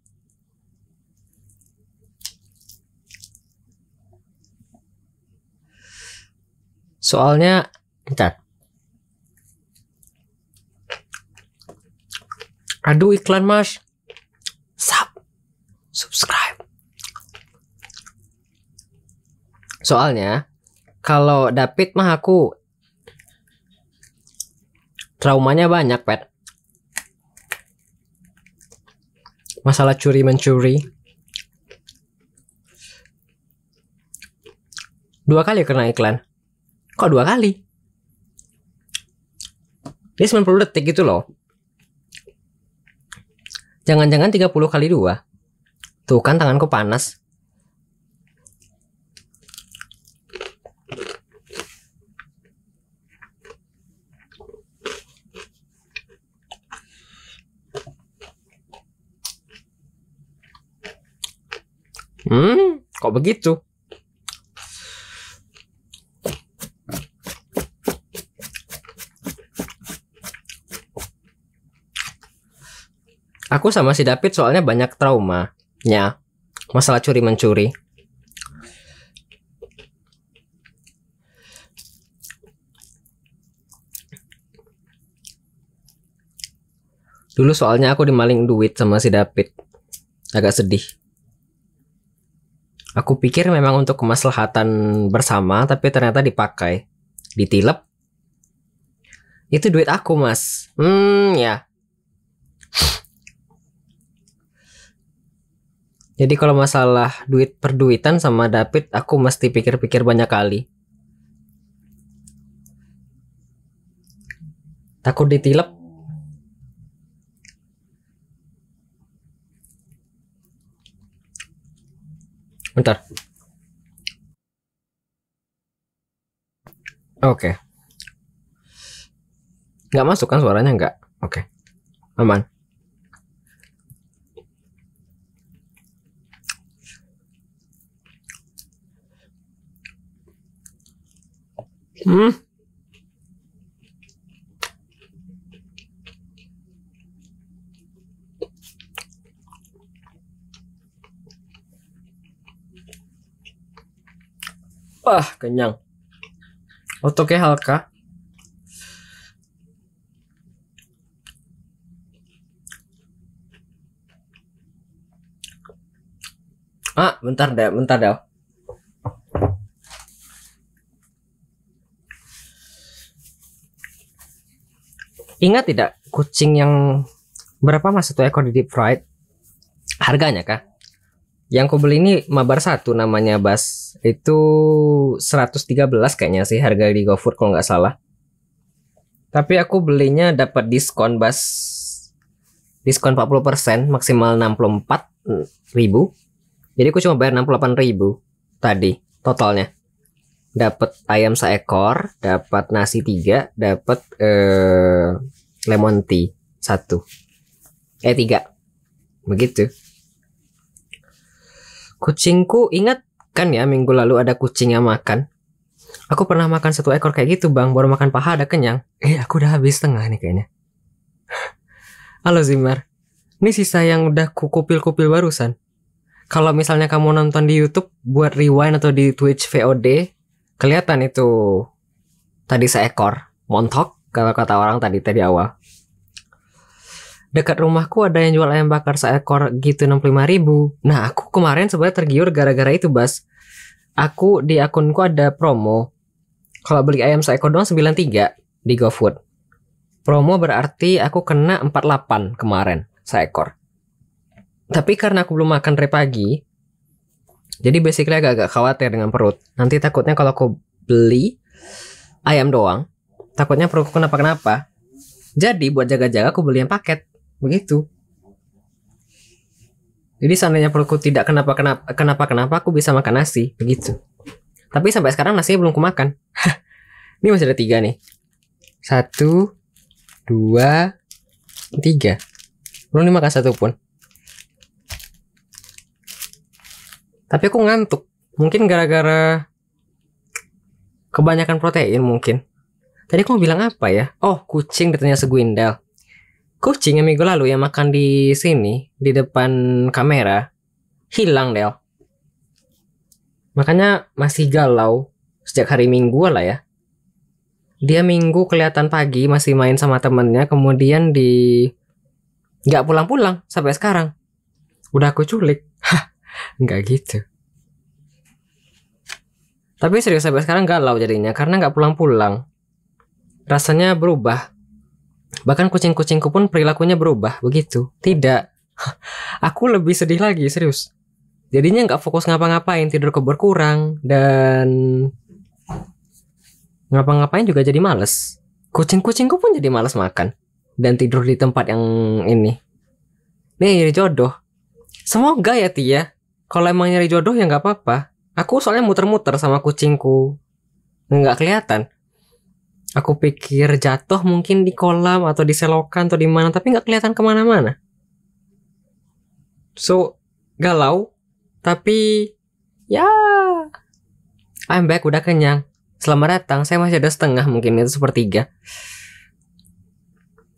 Soalnya, Bentar Aduh iklan mas. Sub. Subscribe. Soalnya, kalau David mah aku traumanya banyak, Pet. Masalah curi mencuri. Dua kali kena iklan. Kok dua kali? Ini 90 detik gitu loh. Jangan-jangan 30 kali dua. Tuh kan tanganku panas. Hmm, kok begitu? Aku sama si David soalnya banyak trauma. Ya, masalah curi mencuri. Dulu soalnya aku dimaling duit sama si David. Agak sedih. Aku pikir memang untuk kemaslahatan bersama, tapi ternyata dipakai. Ditilep. Itu duit aku, Mas. Hmm, ya. Jadi kalau masalah duit perduitan sama David, aku mesti pikir-pikir banyak kali. Takut ditilep. Bentar. Oke. Okay. Nggak masuk kan suaranya nggak? Oke. Okay. Aman. Hmm? Wah, kenyang. Otoknya halka. Ah, bentar deh, bentar deh. Ingat tidak kucing yang berapa mas satu ekor di deep fried? Harganya kah? Yang aku beli ini mabar satu namanya Bas. Itu 113 kayaknya sih harga di GoFood kalau nggak salah. Tapi aku belinya dapat diskon Bas. Diskon 40% maksimal 64 ribu. Jadi aku cuma bayar 68 ribu tadi totalnya dapat ayam seekor, dapat nasi tiga, dapat eh, lemon tea satu, eh tiga, begitu. Kucingku ingat kan ya minggu lalu ada kucing yang makan. Aku pernah makan satu ekor kayak gitu bang, baru makan paha ada kenyang. Eh aku udah habis setengah nih kayaknya. Halo Zimar, ini sisa yang udah kukupil-kupil barusan. Kalau misalnya kamu nonton di YouTube, buat rewind atau di Twitch VOD, kelihatan itu tadi seekor montok kalau kata orang tadi tadi awal. Dekat rumahku ada yang jual ayam bakar seekor gitu 65 ribu. Nah aku kemarin sebenarnya tergiur gara-gara itu Bas. Aku di akunku ada promo. Kalau beli ayam seekor doang 93 di GoFood. Promo berarti aku kena 48 kemarin seekor. Tapi karena aku belum makan dari pagi, jadi basically agak-agak khawatir dengan perut. Nanti takutnya kalau aku beli ayam doang, takutnya perutku kenapa-kenapa. Jadi buat jaga-jaga aku beli yang paket. Begitu. Jadi seandainya perutku tidak kenapa-kenapa, kenapa-kenapa aku bisa makan nasi, begitu. Tapi sampai sekarang nasinya belum kumakan. Ini masih ada tiga nih. Satu, dua, tiga. Belum dimakan satu pun. Tapi aku ngantuk. Mungkin gara-gara kebanyakan protein mungkin. Tadi aku mau bilang apa ya? Oh, kucing ditanya seguindel. Kucing yang minggu lalu yang makan di sini, di depan kamera, hilang, Del. Makanya masih galau sejak hari minggu lah ya. Dia minggu kelihatan pagi masih main sama temennya, kemudian di... Gak pulang-pulang sampai sekarang. Udah aku culik nggak gitu tapi serius sampai sekarang galau jadinya karena nggak pulang-pulang rasanya berubah bahkan kucing-kucingku pun perilakunya berubah begitu tidak aku lebih sedih lagi serius jadinya nggak fokus ngapa-ngapain tidur tidurku berkurang dan ngapa-ngapain juga jadi males kucing-kucingku pun jadi males makan dan tidur di tempat yang ini. Nih jodoh. Semoga ya Tia kalau emang nyari jodoh ya nggak apa-apa. Aku soalnya muter-muter sama kucingku. Nggak kelihatan. Aku pikir jatuh mungkin di kolam atau di selokan atau di mana, tapi nggak kelihatan kemana-mana. So, galau, tapi ya I'm back, udah kenyang. Selamat datang, saya masih ada setengah mungkin itu sepertiga.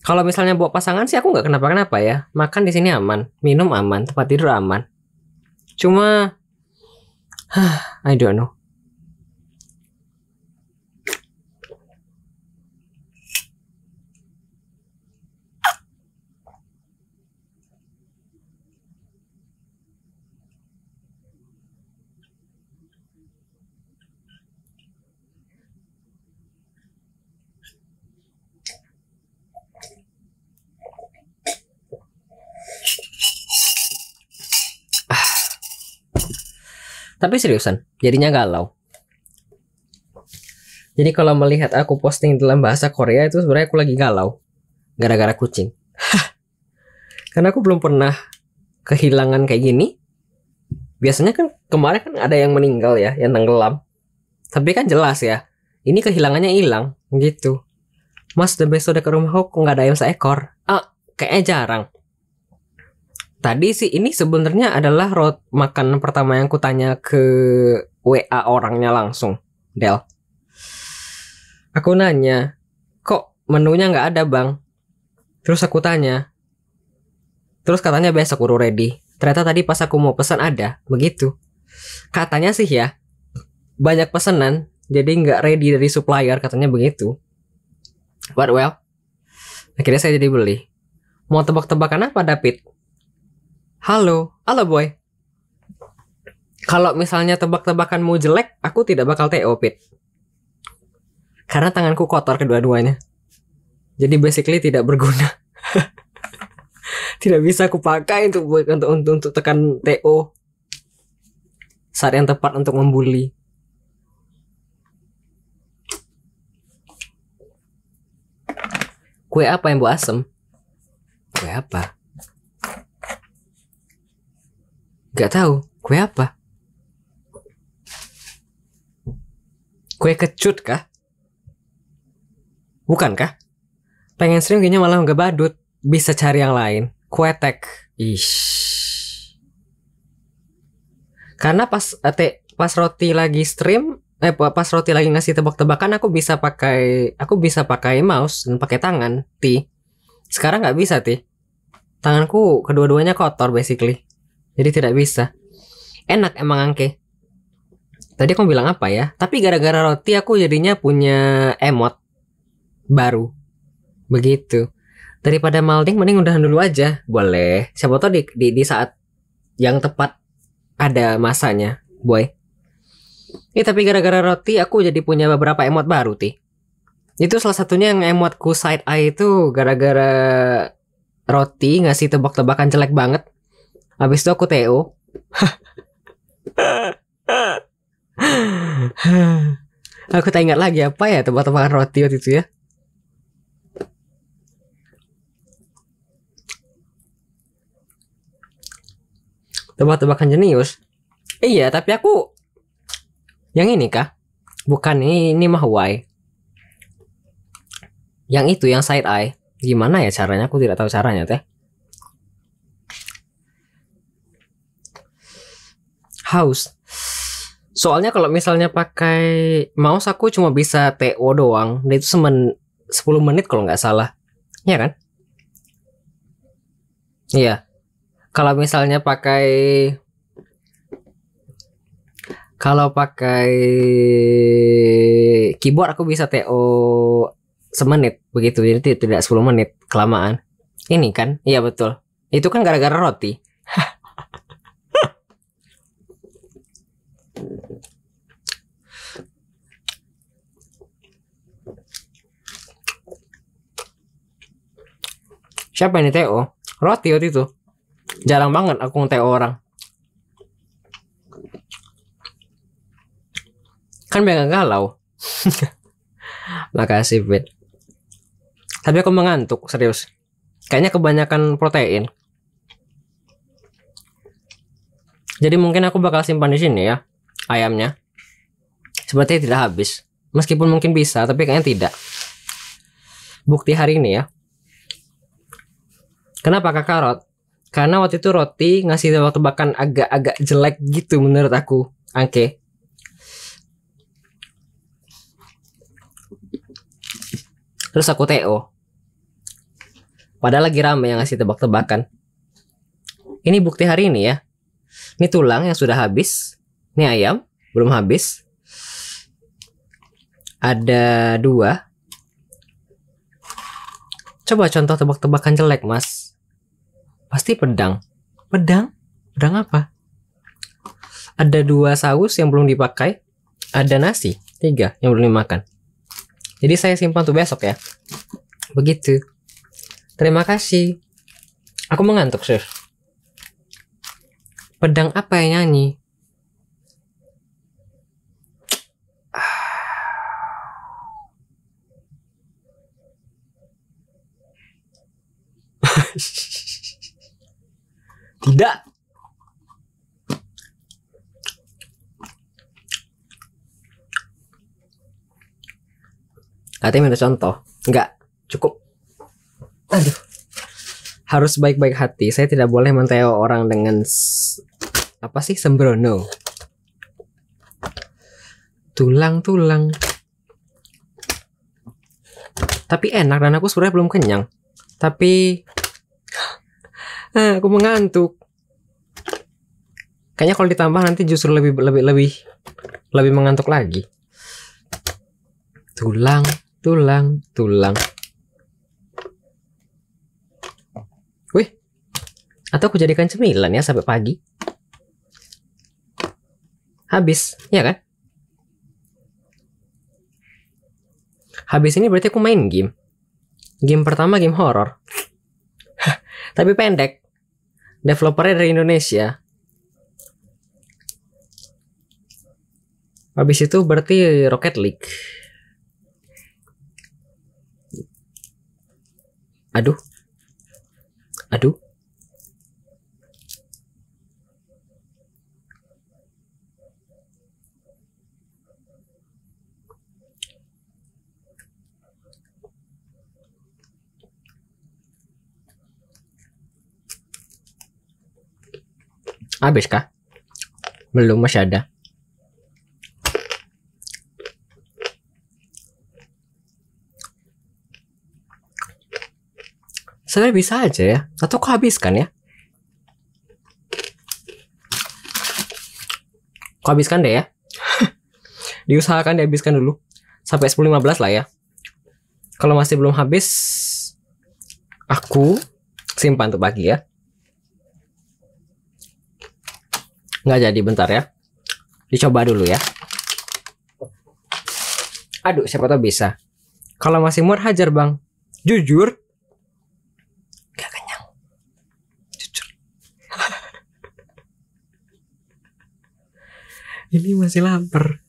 Kalau misalnya buat pasangan sih aku nggak kenapa-kenapa ya. Makan di sini aman, minum aman, tempat tidur aman. Cuma, huh, I don't know. Tapi seriusan, jadinya galau. Jadi kalau melihat aku posting dalam bahasa Korea itu sebenarnya aku lagi galau. Gara-gara kucing. Karena aku belum pernah kehilangan kayak gini. Biasanya kan kemarin kan ada yang meninggal ya, yang tenggelam. Tapi kan jelas ya, ini kehilangannya hilang gitu. Mas, udah besok udah ke rumah aku nggak ada yang seekor. Ah, kayaknya jarang tadi sih ini sebenarnya adalah road makan pertama yang kutanya ke WA orangnya langsung, Del. Aku nanya, kok menunya nggak ada bang? Terus aku tanya, terus katanya besok udah ready. Ternyata tadi pas aku mau pesan ada, begitu. Katanya sih ya, banyak pesanan, jadi nggak ready dari supplier, katanya begitu. But well, akhirnya saya jadi beli. Mau tebak-tebakan apa, David? Halo, halo boy. Kalau misalnya tebak-tebakanmu jelek, aku tidak bakal TO, Pit. Karena tanganku kotor kedua-duanya. Jadi basically tidak berguna. tidak bisa aku pakai untuk untuk untuk, untuk tekan TO saat yang tepat untuk membuli. Kue apa yang buat asem? Kue apa? Gak tahu, kue apa? Kue kecut kah? Bukan kah? Pengen stream kayaknya malah nggak badut. Bisa cari yang lain. Kue tek. Ish. Karena pas eh, te, pas roti lagi stream, eh pas roti lagi ngasih tebak-tebakan aku bisa pakai aku bisa pakai mouse dan pakai tangan. Ti. Sekarang nggak bisa, Ti. Tanganku kedua-duanya kotor basically jadi tidak bisa enak emang angke tadi aku bilang apa ya tapi gara-gara roti aku jadinya punya emot baru begitu daripada malding mending udahan dulu aja boleh siapa tahu di, di, di saat yang tepat ada masanya boy Ini eh, tapi gara-gara roti aku jadi punya beberapa emot baru ti. Itu salah satunya yang emotku side eye itu gara-gara roti ngasih tebak-tebakan jelek banget. Habis itu aku TO. aku tak ingat lagi apa ya tempat tebakan roti waktu itu ya. Tebak-tebakan jenius. Iya, tapi aku yang ini kah? Bukan ini, ini mah why. Yang itu yang side eye. Gimana ya caranya? Aku tidak tahu caranya teh. haus. Soalnya kalau misalnya pakai mouse aku cuma bisa TO doang. Dan itu semen 10 menit kalau nggak salah. Iya kan? Iya. Kalau misalnya pakai kalau pakai keyboard aku bisa TO semenit begitu jadi tidak 10 menit kelamaan ini kan iya betul itu kan gara-gara roti siapa ini TO roti waktu itu jarang banget aku nge-TO orang kan biar gak galau makasih Fit tapi aku mengantuk serius kayaknya kebanyakan protein jadi mungkin aku bakal simpan di sini ya ayamnya sepertinya tidak habis meskipun mungkin bisa tapi kayaknya tidak bukti hari ini ya Kenapa kakak Karot? Karena waktu itu roti ngasih tebak-tebakan agak-agak jelek gitu menurut aku. Angke. Terus aku TO. Padahal lagi rame yang ngasih tebak-tebakan. Ini bukti hari ini ya. Ini tulang yang sudah habis. Ini ayam belum habis. Ada dua. Coba contoh tebak-tebakan jelek, Mas pasti pedang. Pedang? Pedang apa? Ada dua saus yang belum dipakai, ada nasi, tiga yang belum dimakan. Jadi saya simpan tuh besok ya. Begitu. Terima kasih. Aku mengantuk, Sir. Pedang apa yang nyanyi? Shh. Ah. Tidak. Nanti minta contoh. Enggak, cukup. Aduh. Harus baik-baik hati. Saya tidak boleh menteo orang dengan apa sih sembrono. Tulang-tulang. Tapi enak dan aku sebenarnya belum kenyang. Tapi Eh, aku mengantuk kayaknya kalau ditambah nanti justru lebih lebih lebih lebih mengantuk lagi tulang tulang tulang wih atau aku jadikan cemilan ya sampai pagi habis ya kan habis ini berarti aku main game game pertama game horor tapi pendek developernya dari Indonesia habis itu berarti Rocket League aduh aduh Habis kah? Belum, masih ada. Sebenarnya bisa aja ya. Atau kok habiskan ya? Kok habiskan deh ya? Diusahakan dihabiskan dulu. Sampai 10.15 lah ya. Kalau masih belum habis, aku simpan untuk pagi ya. nggak jadi bentar ya dicoba dulu ya aduh siapa tahu bisa kalau masih murah hajar bang jujur gak kenyang jujur ini masih lapar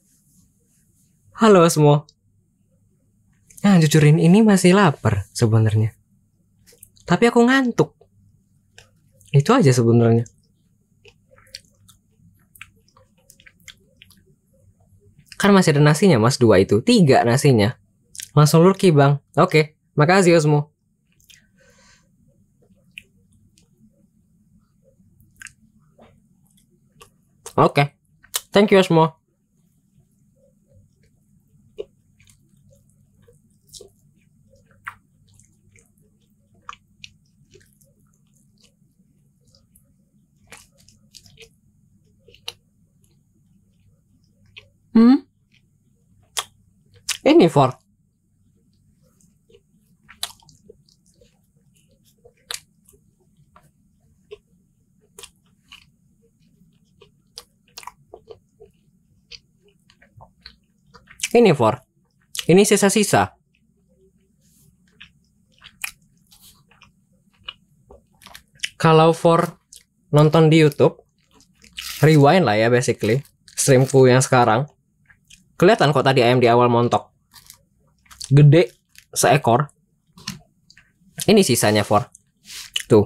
halo semua nah jujurin ini masih lapar sebenarnya tapi aku ngantuk itu aja sebenarnya Kan masih ada nasinya mas dua itu. Tiga nasinya. Langsung lurki bang. Oke. Makasih Osmo. Oke. Thank you Osmo. Hmm? ini for, ini for ini sisa-sisa kalau for nonton di YouTube rewind lah ya basically streamku yang sekarang kelihatan kok tadi ayam di awal montok gede seekor. Ini sisanya for. Tuh.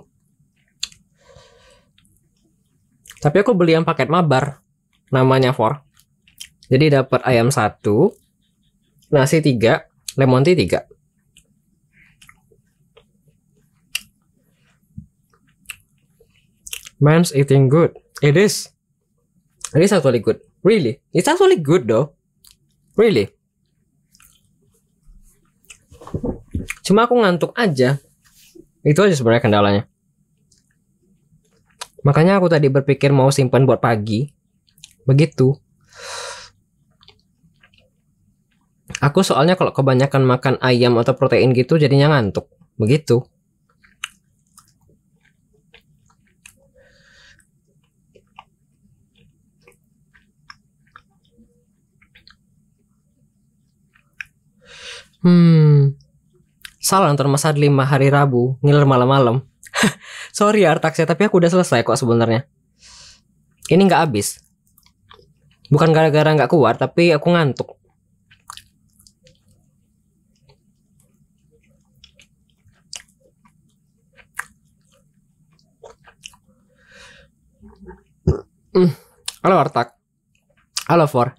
Tapi aku beli yang paket mabar namanya for. Jadi dapat ayam satu, nasi tiga, lemon tea tiga. Man's eating good. It is. It is actually good. Really. It's actually good though. Really. cuma aku ngantuk aja itu aja sebenarnya kendalanya makanya aku tadi berpikir mau simpan buat pagi begitu aku soalnya kalau kebanyakan makan ayam atau protein gitu jadinya ngantuk begitu Hmm salah nonton Mas Adli lima hari Rabu ngiler malam-malam sorry ya Artaxia, tapi aku udah selesai kok sebenarnya ini nggak habis bukan gara-gara nggak -gara kuat tapi aku ngantuk hmm. Halo Artak. Halo For.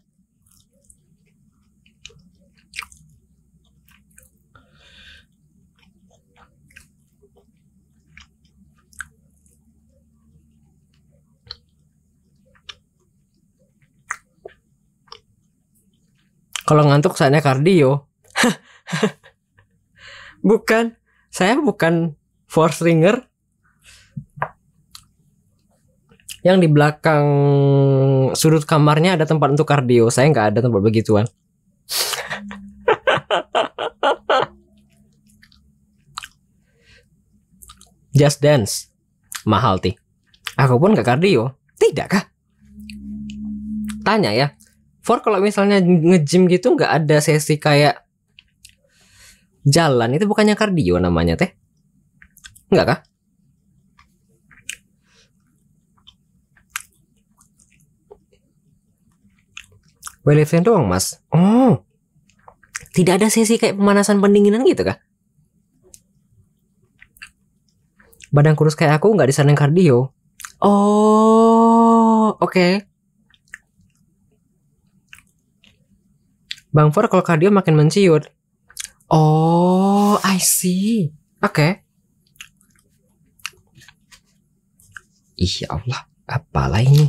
Kalau ngantuk saya kardio. bukan, saya bukan force ringer. Yang di belakang sudut kamarnya ada tempat untuk kardio. Saya nggak ada tempat begituan. Just Dance mahal ti. Aku pun nggak kardio. Tidak kah? Tanya ya, For kalau misalnya nge-gym gitu nggak ada sesi kayak jalan itu bukannya kardio namanya teh? Enggak kah? Weightlifting doang mas. Oh, tidak ada sesi kayak pemanasan pendinginan gitu kah? Badan kurus kayak aku nggak disarankan kardio. Oh, oke. Okay. Bang Fur kalau kardio makin menciut. Oh, I see. Oke. Okay. Iya Allah, apalah ini?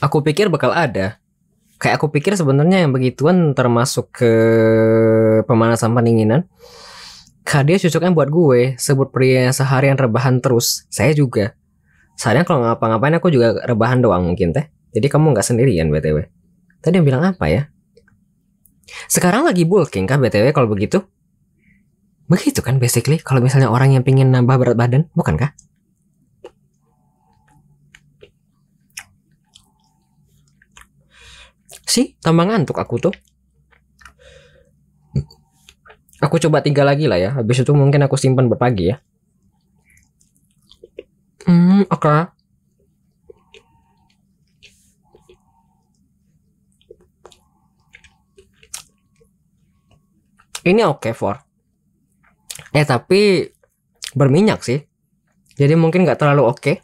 Aku pikir bakal ada kayak aku pikir sebenarnya yang begituan termasuk ke pemanasan pendinginan dia cocoknya buat gue sebut pria yang seharian rebahan terus saya juga Sayang kalau ngapa-ngapain aku juga rebahan doang mungkin teh jadi kamu nggak sendirian btw tadi yang bilang apa ya sekarang lagi bulking kan btw kalau begitu begitu kan basically kalau misalnya orang yang pingin nambah berat badan bukankah sih tambah ngantuk aku tuh aku coba tiga lagi lah ya habis itu mungkin aku simpan berpagi ya hmm oke okay. ini oke okay for eh tapi berminyak sih jadi mungkin nggak terlalu oke okay.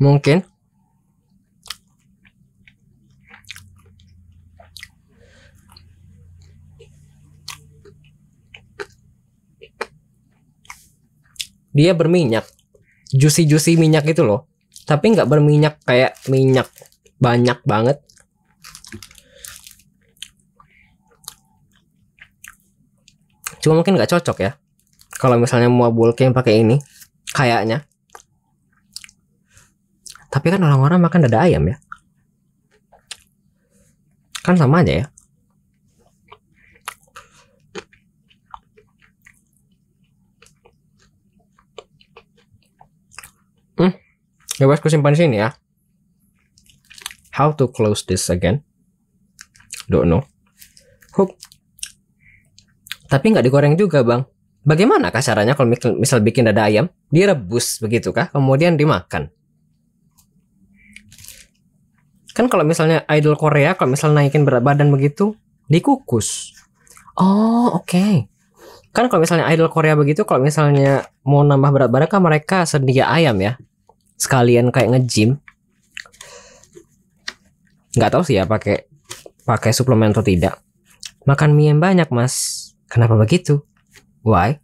mungkin dia berminyak juicy-juicy minyak itu loh tapi nggak berminyak kayak minyak banyak banget cuma mungkin nggak cocok ya kalau misalnya mau bulk yang pakai ini kayaknya tapi kan orang-orang makan dada ayam ya kan sama aja ya bebas ya, ku simpan sini ya how to close this again don't know hook tapi nggak digoreng juga bang bagaimana caranya kalau misal bikin dada ayam direbus begitu kah kemudian dimakan kan kalau misalnya idol Korea kalau misal naikin berat badan begitu dikukus oh oke okay kan kalau misalnya idol Korea begitu kalau misalnya mau nambah berat badan kan mereka sedia ayam ya sekalian kayak nge-gym nggak tahu sih ya pakai pakai suplemen atau tidak makan mie yang banyak mas kenapa begitu why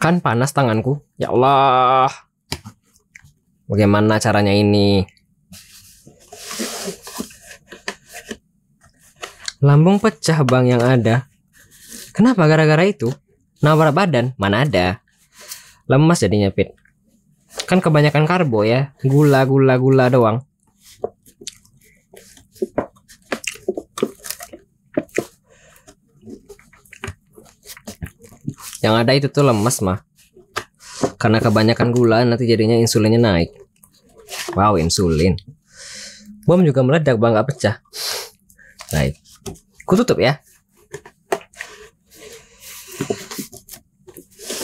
kan panas tanganku ya Allah bagaimana caranya ini lambung pecah bang yang ada kenapa gara-gara itu Nah, badan mana ada? Lemas jadinya, Pit. Kan kebanyakan karbo ya, gula, gula, gula doang. Yang ada itu tuh lemas mah. Karena kebanyakan gula nanti jadinya insulinnya naik. Wow, insulin. Bom juga meledak bang, nggak pecah. Baik, ku tutup ya.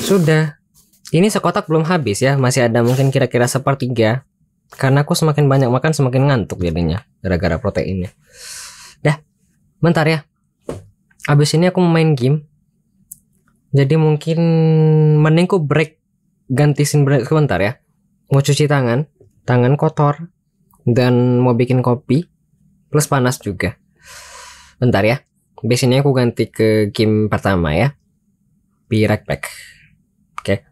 Sudah. Ini sekotak belum habis ya, masih ada mungkin kira-kira sepertiga. Karena aku semakin banyak makan semakin ngantuk jadinya, gara-gara proteinnya. Dah, bentar ya. Abis ini aku mau main game. Jadi mungkin meningku break ganti scene break sebentar ya. Mau cuci tangan, tangan kotor, dan mau bikin kopi plus panas juga. Bentar ya. Biasanya aku ganti ke game pertama ya. Be right back. Okay